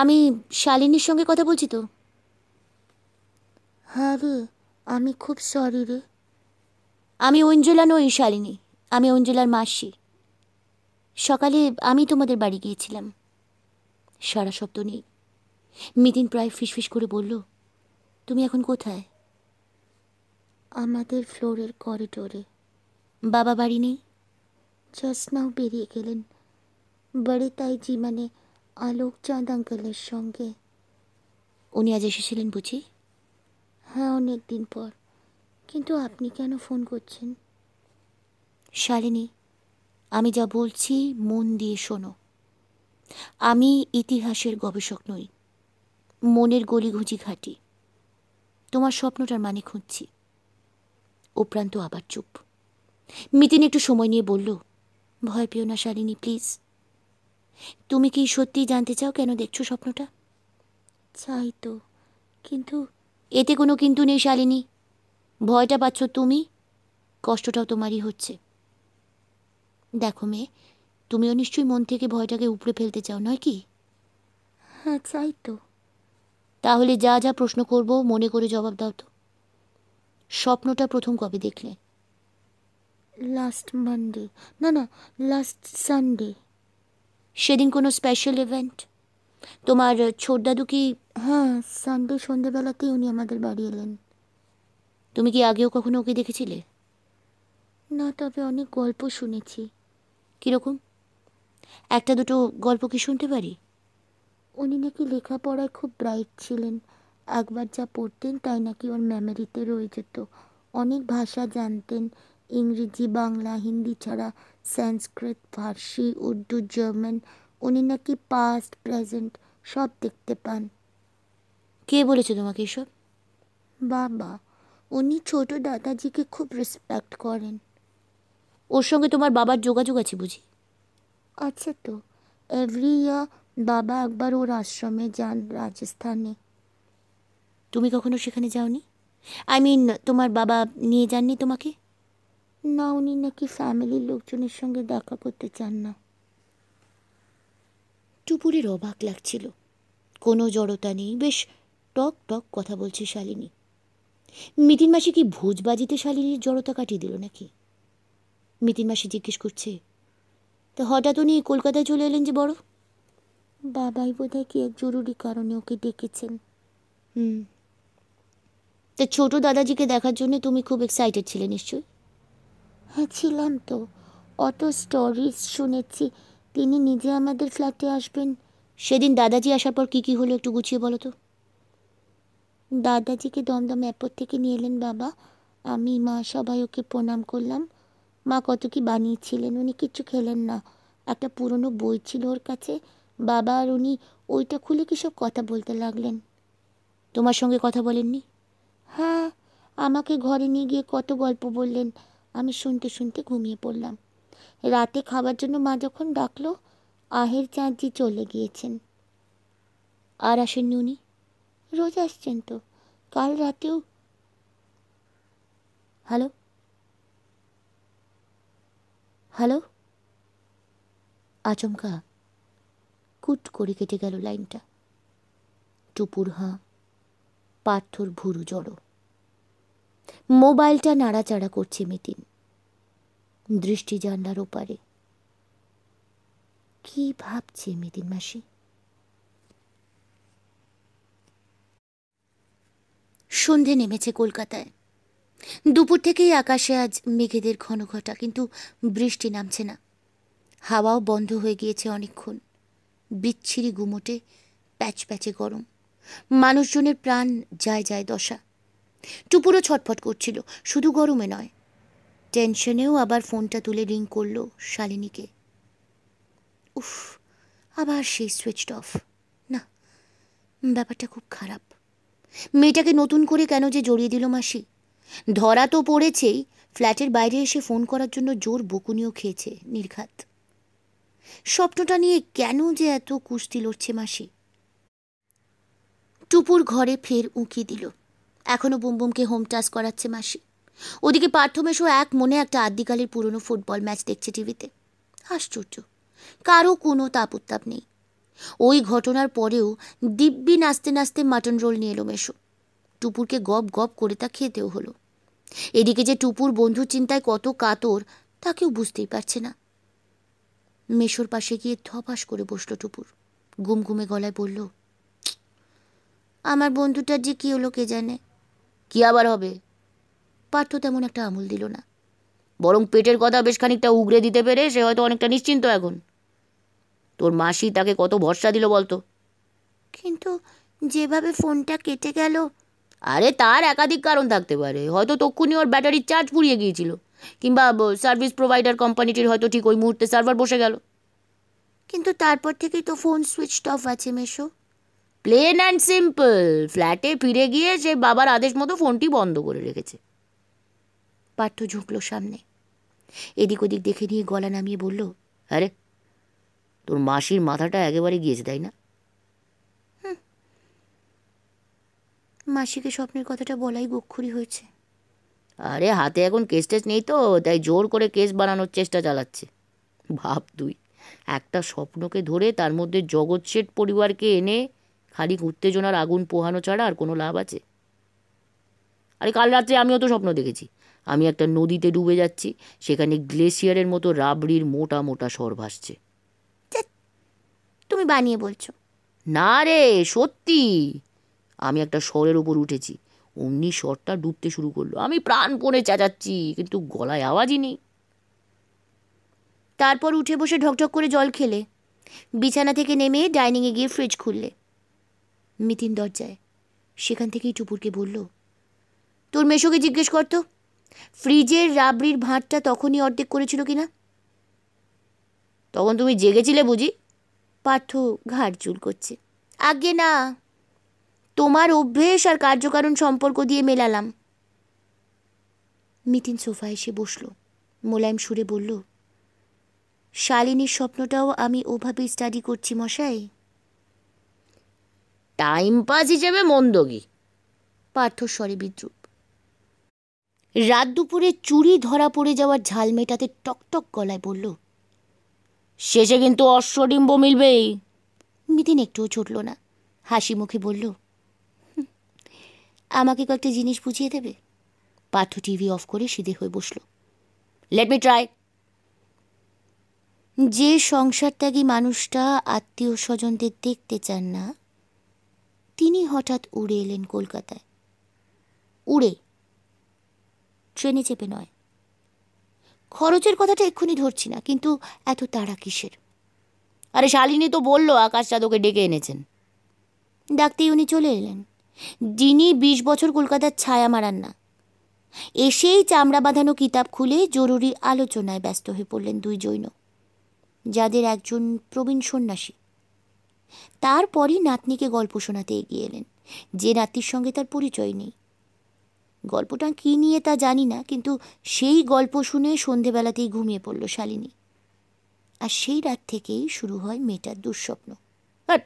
আমি শালিনীর সঙ্গে কথা বলছি তো হ্যাঁ রে আমি খুব সরি রে আমি অঞ্জলা নই শালিনী আমি অঞ্জলার মাসি সকালে আমি তোমাদের বাড়ি গিয়েছিলাম সারা শব্দ নেই মিতিন প্রায় ফিসফিস করে বলল তুমি এখন কোথায় আমাদের ফ্লোরের করিডোরে বাবা বাড়ি নেই জাস্ট নাও বেরিয়ে গেলেন বাড়ি তাই জি মানে আলোক চাঁদ আঙ্কেলের সঙ্গে উনি আজ এসেছিলেন বুঝি হ্যাঁ অনেক দিন পর কিন্তু আপনি কেন ফোন করছেন শালিনী আমি যা বলছি মন দিয়ে শোনো আমি ইতিহাসের গবেষক নই মনের গলিঘুঁজি ঘাটি তোমার স্বপ্নটার মানে খুঁজছি উপ্রান্ত আবার চুপ মিতিন একটু সময় নিয়ে বলল ভয় পেও না শালিনী প্লিজ তুমি কি সত্যি জানতে চাও কেন দেখছো স্বপ্নটা চাই তো কিন্তু এতে কোনো কিন্তু নেই শালিনী ভয়টা পাচ্ছ তুমি কষ্টটাও তোমারই হচ্ছে দেখো মেয়ে তুমিও নিশ্চয়ই মন থেকে ভয়টাকে উপড়ে ফেলতে চাও নয় কি হ্যাঁ চাই তো তাহলে যা যা প্রশ্ন করব মনে করে জবাব দাও তো স্বপ্নটা প্রথম কবে দেখলে লাস্ট মানডে না না লাস্ট সানডে সেদিন কোনো স্পেশাল ইভেন্ট তোমার দাদু কি হ্যাঁ সানডে সন্ধেবেলাতেই উনি আমাদের বাড়ি এলেন তুমি কি আগেও কখনো ওকে দেখেছিলে না তবে অনেক গল্প শুনেছি কীরকম একটা দুটো গল্প কি শুনতে পারি উনি নাকি লেখাপড়ায় খুব ব্রাইট ছিলেন একবার যা পড়তেন তাই নাকি ওর মেমোরিতে রয়ে যেত অনেক ভাষা জানতেন ইংরেজি বাংলা হিন্দি ছাড়া সংস্কৃত ফার্সি উর্দু জার্মান উনি নাকি পাস্ট প্রেজেন্ট সব দেখতে পান কে বলেছে তোমাকে এসব বাবা উনি ছোট দাদাজিকে খুব রেসপেক্ট করেন ওর সঙ্গে তোমার বাবার যোগাযোগ আছে বুঝি আচ্ছা তো এভরি ইয়ার বাবা একবার ওর আশ্রমে যান রাজস্থানে তুমি কখনো সেখানে যাওনি আই মিন তোমার বাবা নিয়ে যাননি তোমাকে না উনি নাকি ফ্যামিলির লোকজনের সঙ্গে দেখা করতে চান না টুপুরের অবাক লাগছিল কোনো জড়তা নেই বেশ টক টক কথা বলছে শালিনী মিতিন মাসি কি ভোজবাজিতে শালিনীর জড়তা কাটিয়ে দিল নাকি মিতিন মাসি জিজ্ঞেস করছে তো হঠাৎ উনি কলকাতায় চলে এলেন যে বড় বাবাই বোধহয় কি এক জরুরি কারণে ওকে ডেকেছেন হুম তা ছোট দাদাজিকে দেখার জন্য তুমি খুব এক্সাইটেড ছিলে নিশ্চয়ই হ্যাঁ ছিলাম তো অত স্টোরিজ শুনেছি তিনি নিজে আমাদের ফ্ল্যাটে আসবেন সেদিন দাদাজি আসার পর কি কি হলো একটু গুছিয়ে বলো তো দাদাজিকে দমদম এয়ারপোর্ট থেকে নিয়ে এলেন বাবা আমি মা সবাই ওকে প্রণাম করলাম মা কত কি বানিয়েছিলেন উনি কিছু খেলেন না একটা পুরনো বই ছিল ওর কাছে বাবা আর উনি ওইটা খুলে কি সব কথা বলতে লাগলেন তোমার সঙ্গে কথা বলেননি হ্যাঁ আমাকে ঘরে নিয়ে গিয়ে কত গল্প বললেন আমি শুনতে শুনতে ঘুমিয়ে পড়লাম রাতে খাবার জন্য মা যখন ডাকলো আহের চাঁদজি চলে গিয়েছেন আর আসেননি উনি রোজ আসছেন তো কাল রাতেও হ্যালো হ্যালো আচমকা কুট করে কেটে গেল লাইনটা টুপুর হাঁ পাথর ভুরু জড়ো মোবাইলটা নাড়াচাড়া করছে মিতিন দৃষ্টি জানলার ওপারে কি ভাবছে মিতিন মাসি সন্ধে নেমেছে কলকাতায় দুপুর থেকেই আকাশে আজ মেঘেদের ঘন ঘটা কিন্তু বৃষ্টি নামছে না হাওয়াও বন্ধ হয়ে গিয়েছে অনেকক্ষণ বিচ্ছিরি গুমোটে প্যাচ প্যাচে গরম মানুষজনের প্রাণ যায় যায় দশা টুপুরও ছটফট করছিল শুধু গরমে নয় টেনশনেও আবার ফোনটা তুলে রিং করলো শালিনীকে উফ আবার সেই সুইচড অফ না ব্যাপারটা খুব খারাপ মেয়েটাকে নতুন করে কেন যে জড়িয়ে দিল মাসি ধরা তো পড়েছেই ফ্ল্যাটের বাইরে এসে ফোন করার জন্য জোর বকুনিও খেয়েছে নির্ঘাত স্বপ্নটা নিয়ে কেন যে এত কুস্তি লড়ছে মাসি টুপুর ঘরে ফের উঁকি দিল এখনও বুমবুমকে হোম টাস করাচ্ছে মাসি ওদিকে পার্থমেশও এক মনে একটা আদ্যিকালের পুরনো ফুটবল ম্যাচ দেখছে টিভিতে আশ্চর্য কারও কোনো তাপ উত্তাপ নেই ওই ঘটনার পরেও দিব্যি নাচতে নাচতে মাটন রোল নিয়ে এলো মেশো টুপুরকে গপ গপ করে তা খেতেও হলো এদিকে যে টুপুর বন্ধু চিন্তায় কত কাতর তা কেউ বুঝতেই পারছে না মেশোর পাশে গিয়ে ধপাস করে বসল টুপুর গুমগুমে গলায় বলল আমার বন্ধুটার যে কী হলো কে জানে কি আবার হবে পার্থ তেমন একটা আমল দিল না বরং পেটের কথা বেশ খানিকটা উগড়ে দিতে পেরে সে হয়তো অনেকটা নিশ্চিন্ত এখন তোর মাসি তাকে কত ভরসা দিল বলতো কিন্তু যেভাবে ফোনটা কেটে গেল আরে তার একাধিক কারণ থাকতে পারে হয়তো তক্ষুনি ওর ব্যাটারির চার্জ ফুরিয়ে গিয়েছিল কিংবা সার্ভিস প্রোভাইডার কোম্পানিটির হয়তো ঠিক ওই মুহূর্তে সার্ভার বসে গেল কিন্তু তারপর থেকেই তো ফোন সুইচ অফ আছে মেশো প্লেন অ্যান্ড সিম্পল ফ্ল্যাটে ফিরে গিয়ে সে বাবার আদেশ মতো ফোনটি বন্ধ করে রেখেছে পার্থ ঝুঁকলো সামনে এদিক ওদিক দেখে নিয়ে গলা নামিয়ে বলল আরে তোর মাসির মাথাটা একেবারে গিয়েছে তাই না মাসিকে স্বপ্নের কথাটা বলাই বক্ষুরি হয়েছে আরে হাতে এখন কেস টেস নেই তো তাই জোর করে কেস বানানোর চেষ্টা চালাচ্ছে ভাব তুই একটা স্বপ্নকে ধরে তার মধ্যে জগৎ শেঠ পরিবারকে এনে খালি উত্তেজনার আগুন পোহানো ছাড়া আর কোনো লাভ আছে আরে কাল রাত্রে আমিও তো স্বপ্ন দেখেছি আমি একটা নদীতে ডুবে যাচ্ছি সেখানে গ্লেসিয়ারের মতো রাবড়ির মোটা মোটা স্বর ভাসছে তুমি বানিয়ে বলছো না রে সত্যি আমি একটা স্বরের ওপর উঠেছি অমনি স্বরটা ডুবতে শুরু করলো আমি প্রাণপণে চেঁচাচ্ছি কিন্তু গলায় আওয়াজই নেই তারপর উঠে বসে ঢকঢক করে জল খেলে বিছানা থেকে নেমে ডাইনিংয়ে গিয়ে ফ্রিজ খুললে মিতিন দরজায় সেখান থেকেই টুপুরকে বলল তোর মেশোকে জিজ্ঞেস করতো ফ্রিজের রাবড়ির ভাঁড়টা তখনই অর্ধেক করেছিল কিনা তখন তুমি জেগেছিলে বুঝি পার্থ ঘাড় চুল করছে আগে না তোমার অভ্যেস আর কার্যকারণ সম্পর্ক দিয়ে মেলালাম মিতিন সোফা এসে বসল মোলায়েম সুরে বলল শালিনীর স্বপ্নটাও আমি ওভাবে স্টাডি করছি মশাই টাইম পাস হিসেবে মন্দগি পার্থ স্বরে বিদ্রুপ রাত দুপুরে চুরি ধরা পড়ে যাওয়ার ঝাল মেটাতে টকটক গলায় বলল শেষে কিন্তু অশ্বডিম্ব মিলবেই মিতিন একটুও ছুটল না হাসি মুখে বলল আমাকে কয়েকটা জিনিস বুঝিয়ে দেবে পাঠ্য টিভি অফ করে সিধে হয়ে বসল লেট মি ট্রাই যে সংসার ত্যাগী মানুষটা আত্মীয় স্বজনদের দেখতে চান না তিনি হঠাৎ উড়ে এলেন কলকাতায় উড়ে ট্রেনে চেপে নয় খরচের কথাটা এক্ষুনি ধরছি না কিন্তু এত তাড়া কিসের আরে শালিনী তো বলল আকাশ চাঁদকে ডেকে এনেছেন ডাকতেই উনি চলে এলেন যিনি বিশ বছর কলকাতার ছায়া মারান না এসেই চামড়া বাঁধানো কিতাব খুলে জরুরি আলোচনায় ব্যস্ত হয়ে পড়লেন দুই জৈন যাদের একজন প্রবীণ সন্ন্যাসী তারপরই নাতনিকে গল্প শোনাতে এগিয়ে এলেন যে নাতির সঙ্গে তার পরিচয় নেই গল্পটা কী নিয়ে তা জানি না কিন্তু সেই গল্প শুনে সন্ধেবেলাতেই ঘুমিয়ে পড়ল শালিনী আর সেই রাত থেকেই শুরু হয় মেয়েটার দুঃস্বপ্ন হ্যাঁ,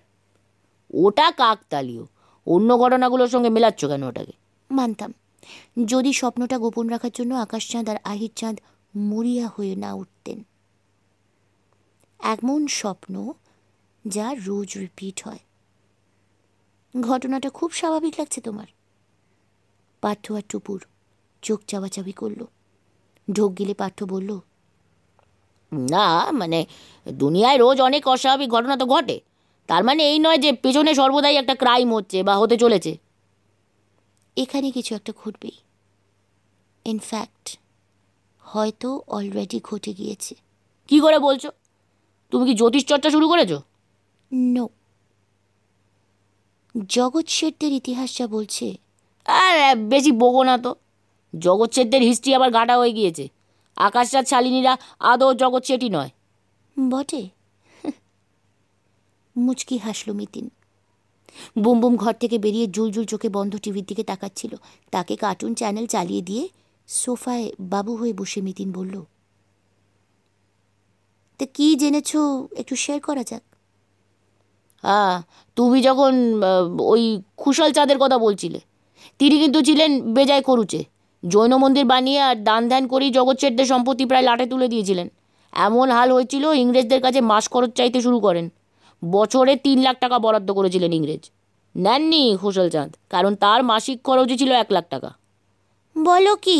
ওটা কাকতালীয় অন্য ঘটনাগুলোর সঙ্গে মেলাচ্ছ কেন ওটাকে মানতাম যদি স্বপ্নটা গোপন রাখার জন্য আকাশচাঁদ আর আহির চাঁদ মরিয়া হয়ে না উঠতেন এমন স্বপ্ন যা রোজ রিপিট হয় ঘটনাটা খুব স্বাভাবিক লাগছে তোমার পার্থ আর টুপুর চোখ চাবাচাবি করলো ঢোক গেলে পার্থ বলল না মানে দুনিয়ায় রোজ অনেক অস্বাভাবিক ঘটনা তো ঘটে তার মানে এই নয় যে পেছনে সর্বদাই একটা ক্রাইম হচ্ছে বা হতে চলেছে এখানে কিছু একটা ঘটবেই ইনফ্যাক্ট হয়তো অলরেডি ঘটে গিয়েছে কি করে বলছো তুমি কি জ্যোতিষ চর্চা শুরু করেছো নো জগৎ শেঠদের ইতিহাস যা বলছে আর বেশি বোগো না তো জগৎ শেঠদের হিস্ট্রি আবার গাটা হয়ে গিয়েছে আকাশটা শালিনীরা আদৌ জগৎ শেঠই নয় বটে মুচকি হাসল মিতিন বুম বুম ঘর থেকে বেরিয়ে জুলজুল চোখে বন্ধ টিভির দিকে তাকাচ্ছিল তাকে কার্টুন চ্যানেল চালিয়ে দিয়ে সোফায় বাবু হয়ে বসে মিতিন বলল তা কি জেনেছ একটু শেয়ার করা যাক হ্যাঁ তুমি যখন ওই খুশাল চাঁদের কথা বলছিলে তিনি কিন্তু ছিলেন বেজায় করুচে জৈন মন্দির বানিয়ে আর দান ধ্যান করেই জগৎশেঠদের সম্পত্তি প্রায় লাটে তুলে দিয়েছিলেন এমন হাল হয়েছিল ইংরেজদের কাছে মাস খরচ চাইতে শুরু করেন বছরে তিন লাখ টাকা বরাদ্দ করেছিলেন ইংরেজ নেননি হোসেল চাঁদ কারণ তার মাসিক খরচই ছিল এক লাখ টাকা বলো কি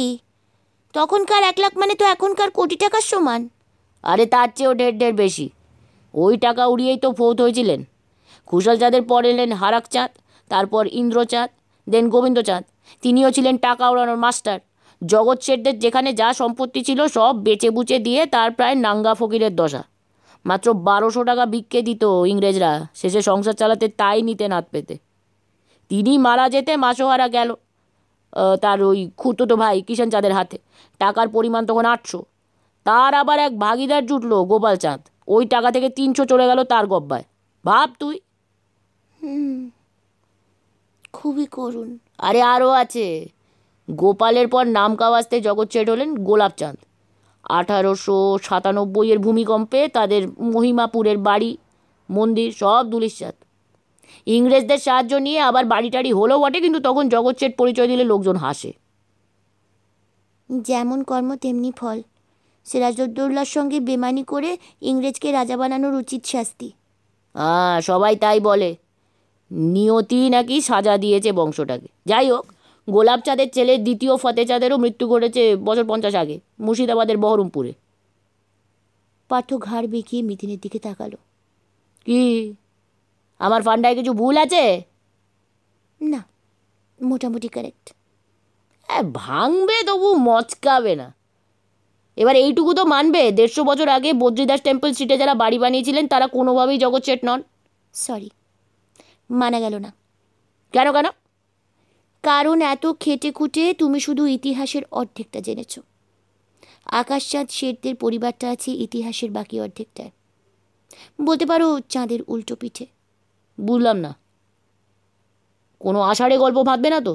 তখনকার এক লাখ মানে তো এখনকার কোটি টাকার সমান আরে তার চেয়েও দেড় দেড় বেশি ওই টাকা উড়িয়েই তো ফৌত হয়েছিলেন খুশাল চাঁদের পর এলেন হারাক চাঁদ তারপর ইন্দ্রচাঁদ দেন গোবিন্দ চাঁদ তিনিও ছিলেন টাকা উড়ানোর মাস্টার জগৎ শেঠদের যেখানে যা সম্পত্তি ছিল সব বেচে বুচে দিয়ে তার প্রায় নাঙ্গা ফকিরের দশা মাত্র বারোশো টাকা ভিক্ষে দিত ইংরেজরা শেষে সংসার চালাতে তাই নিতে নাত পেতে তিনি মারা যেতে মাসোহারা গেল তার ওই খুঁততো ভাই কিষান চাঁদের হাতে টাকার পরিমাণ তখন আটশো তার আবার এক ভাগিদার জুটলো গোপাল চাঁদ ওই টাকা থেকে তিনশো চলে গেল তার গব্বায় ভাব তুই খুবই করুন আরে আরও আছে গোপালের পর নাম কাওয়াজতে জগৎ চেট হলেন গোলাপচাঁদ আঠারোশো সাতানব্বইয়ের ভূমিকম্পে তাদের মহিমাপুরের বাড়ি মন্দির সব দুলিশ্বাত ইংরেজদের সাহায্য নিয়ে আবার বাড়ি টাড়ি হলো বটে কিন্তু তখন জগৎচেট পরিচয় দিলে লোকজন হাসে যেমন কর্ম তেমনি ফল সিরাজউদ্দৌলার সঙ্গে বেমানি করে ইংরেজকে রাজা বানানোর উচিত শাস্তি হ্যাঁ সবাই তাই বলে নিয়তি নাকি সাজা দিয়েছে বংশটাকে যাই হোক গোলাপ চাঁদের ছেলে দ্বিতীয় ফতে চাঁদেরও মৃত্যু ঘটেছে বছর পঞ্চাশ আগে মুর্শিদাবাদের বহরমপুরে পার্থ ঘাড় বেঁকিয়ে মিথিনের দিকে তাকালো কি আমার ফান্ডায় কিছু ভুল আছে না মোটামুটি কারেক্ট হ্যাঁ ভাঙবে তবু মচকাবে না এবার এইটুকু তো মানবে দেড়শো বছর আগে বদ্রীদাস টেম্পল স্ট্রিটে যারা বাড়ি বানিয়েছিলেন তারা কোনোভাবেই জগৎ শেঠ নন সরি মানা গেল না কেন কেন কারণ এত খেটে খুঁটে তুমি শুধু ইতিহাসের অর্ধেকটা জেনেছ আকাশচাঁদ শেরদের পরিবারটা আছে ইতিহাসের বাকি অর্ধেকটায় বলতে পারো চাঁদের উল্টো পিঠে বুঝলাম না কোনো আষাঢ়ে গল্প ভাববে না তো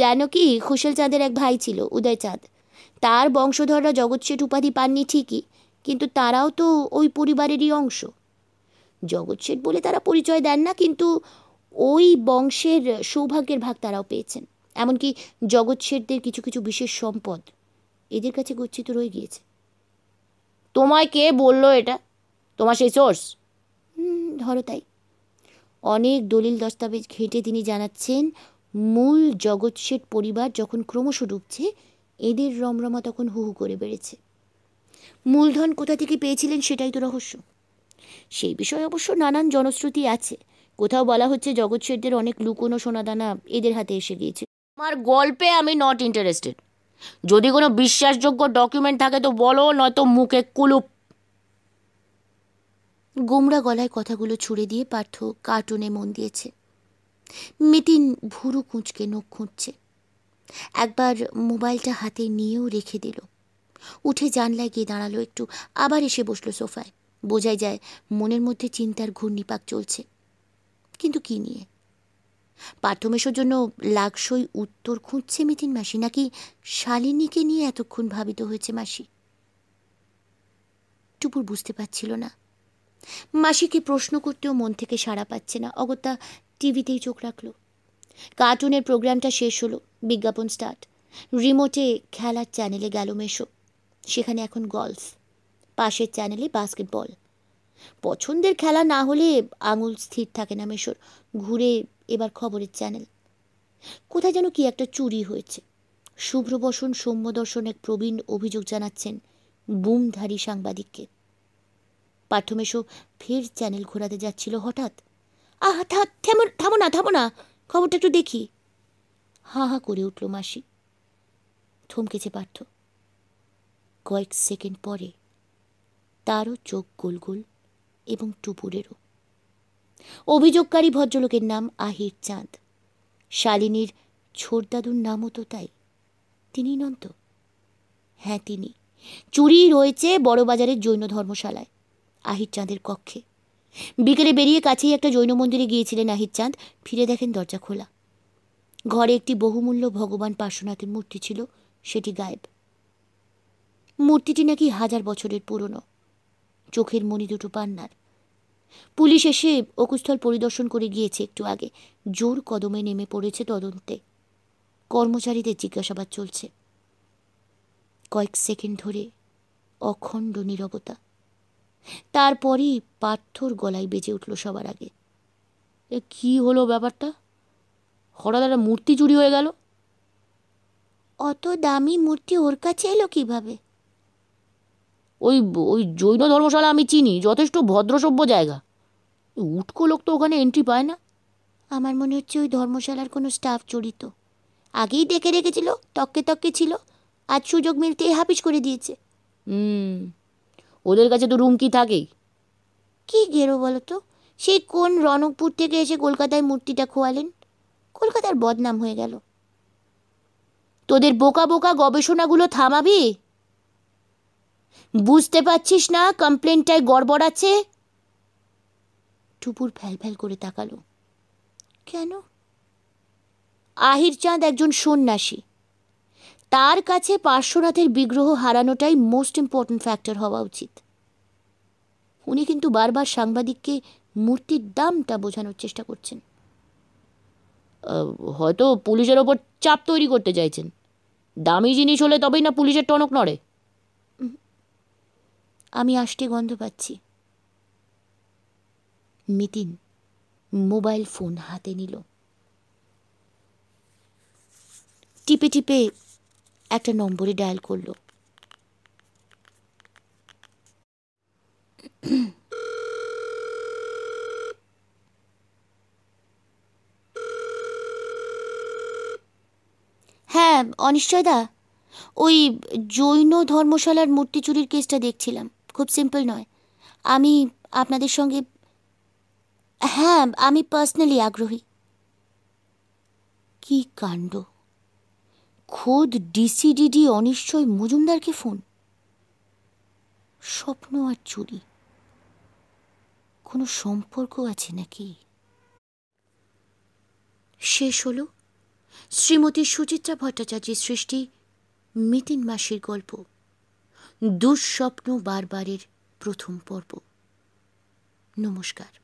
জানো কি খুশল চাঁদের এক ভাই ছিল উদয় চাঁদ তার বংশধররা জগৎ শেঠ উপাধি পাননি ঠিকই কিন্তু তারাও তো ওই পরিবারেরই অংশ জগৎ শেঠ বলে তারা পরিচয় দেন না কিন্তু ওই বংশের সৌভাগ্যের ভাগ তারাও পেয়েছেন এমনকি জগৎশেরদের কিছু কিছু বিশেষ সম্পদ এদের কাছে গচ্ছিত রয়ে গিয়েছে তোমায় কে বললো এটা তোমার সেই সোর্স ধরো তাই অনেক দলিল দস্তাবেজ ঘেঁটে তিনি জানাচ্ছেন মূল শেঠ পরিবার যখন ক্রমশ ডুবছে এদের রমরমা তখন হুহু করে বেড়েছে মূলধন কোথা থেকে পেয়েছিলেন সেটাই তো রহস্য সেই বিষয়ে অবশ্য নানান জনশ্রুতি আছে কোথাও বলা হচ্ছে জগৎ শেঠদের অনেক লুকোনো সোনাদানা এদের হাতে এসে গিয়েছে আমার গল্পে আমি নট ইন্টারেস্টেড যদি কোনো বিশ্বাসযোগ্য ডকুমেন্ট থাকে তো বলো নয়তো মুখে কুলুপ গোমরা গলায় কথাগুলো ছুড়ে দিয়ে পার্থ কার্টুনে মন দিয়েছে মিতিন ভুরু কুঁচকে নখ খুঁজছে একবার মোবাইলটা হাতে নিয়েও রেখে দিল উঠে জানলায় গিয়ে দাঁড়ালো একটু আবার এসে বসলো সোফায় বোঝাই যায় মনের মধ্যে চিন্তার ঘূর্ণিপাক চলছে কিন্তু কি নিয়ে পাঠ্যমেশোর জন্য লাকসই উত্তর খুঁজছে মিতিন মাসি নাকি শালিনীকে নিয়ে এতক্ষণ ভাবিত হয়েছে মাসি টুপুর বুঝতে পারছিল না মাসিকে প্রশ্ন করতেও মন থেকে সাড়া পাচ্ছে না অগত্যা টিভিতেই চোখ রাখল কার্টুনের প্রোগ্রামটা শেষ হলো বিজ্ঞাপন স্টার্ট রিমোটে খেলার চ্যানেলে গেল মেশো সেখানে এখন গলফ পাশের চ্যানেলে বাস্কেটবল পছন্দের খেলা না হলে আঙুল স্থির থাকে না মেশোর ঘুরে এবার খবরের চ্যানেল কোথায় যেন কি একটা চুরি হয়েছে শুভ্র বসন সৌম্যদর্শন এক প্রবীণ অভিযোগ জানাচ্ছেন বুমধারী সাংবাদিককে পাঠ্যমেশো ফের চ্যানেল ঘোরাতে যাচ্ছিল হঠাৎ আহা থামো না থামো না খবরটা একটু দেখি হা হা করে উঠল মাসি থমকেছে পার্থ কয়েক সেকেন্ড পরে তারও চোখ গোল গোল এবং টুপুরেরও অভিযোগকারী ভদ্রলোকের নাম আহির চাঁদ শালিনীর ছোটদাদুর নামও তো তাই তিনি নন তো হ্যাঁ তিনি চুরি রয়েছে বড়বাজারের জৈন ধর্মশালায় আহির চাঁদের কক্ষে বিকেলে বেরিয়ে কাছেই একটা জৈন মন্দিরে গিয়েছিলেন আহির চাঁদ ফিরে দেখেন দরজা খোলা ঘরে একটি বহুমূল্য ভগবান পার্শ্বনাথের মূর্তি ছিল সেটি গায়েব মূর্তিটি নাকি হাজার বছরের পুরনো চোখের মনি দুটো পান্নার পুলিশ এসে অকুস্থল পরিদর্শন করে গিয়েছে একটু আগে জোর কদমে নেমে পড়েছে তদন্তে কর্মচারীদের জিজ্ঞাসাবাদ চলছে কয়েক সেকেন্ড ধরে অখণ্ড নীরবতা তারপরেই পাথর গলায় বেজে উঠল সবার আগে এ কি হলো ব্যাপারটা হঠাৎ একটা মূর্তি চুরি হয়ে গেল অত দামি মূর্তি ওর কাছে এলো কিভাবে ওই ওই জৈন ধর্মশালা আমি চিনি যথেষ্ট ভদ্রসভ্য জায়গা উটকো লোক তো ওখানে এন্ট্রি পায় না আমার মনে হচ্ছে ওই ধর্মশালার কোনো স্টাফ জড়িত আগেই ডেকে রেখেছিল তককে তককে ছিল আজ সুযোগ মিলতেই হাফিস করে দিয়েছে হুম ওদের কাছে তো রুম কি থাকেই কি গেরো বলো তো সেই কোন রনকপুর থেকে এসে কলকাতায় মূর্তিটা খোয়ালেন কলকাতার বদনাম হয়ে গেল তোদের বোকা বোকা গবেষণাগুলো থামাবি বুঝতে পারছিস না কমপ্লেনটায় গড়বড় আছে টুপুর ফ্যাল করে তাকালো কেন আহির চাঁদ একজন সন্ন্যাসী তার কাছে পার্শ্বনাথের বিগ্রহ হারানোটাই মোস্ট ইম্পর্ট্যান্ট ফ্যাক্টর হওয়া উচিত উনি কিন্তু বারবার সাংবাদিককে মূর্তির দামটা বোঝানোর চেষ্টা করছেন হয়তো পুলিশের ওপর চাপ তৈরি করতে চাইছেন দামি জিনিস হলে তবেই না পুলিশের টনক নড়ে আমি আষ্টে গন্ধ পাচ্ছি মিতিন মোবাইল ফোন হাতে নিল টিপে টিপে একটা নম্বরে ডায়াল করল হ্যাঁ অনিশ্চয়দা ওই জৈন ধর্মশালার মূর্তি চুরির কেসটা দেখছিলাম খুব সিম্পল নয় আমি আপনাদের সঙ্গে হ্যাঁ আমি পার্সোনালি আগ্রহী কি কাণ্ড খোদ ডিসিডিডি অনিশ্চয় মজুমদারকে ফোন স্বপ্ন আর চুরি কোনো সম্পর্ক আছে নাকি শেষ হল শ্রীমতী সুচিত্রা ভট্টাচার্যের সৃষ্টি মিতিন মাসির গল্প দুঃস্বপ্ন বারবারের প্রথম পর্ব নমস্কার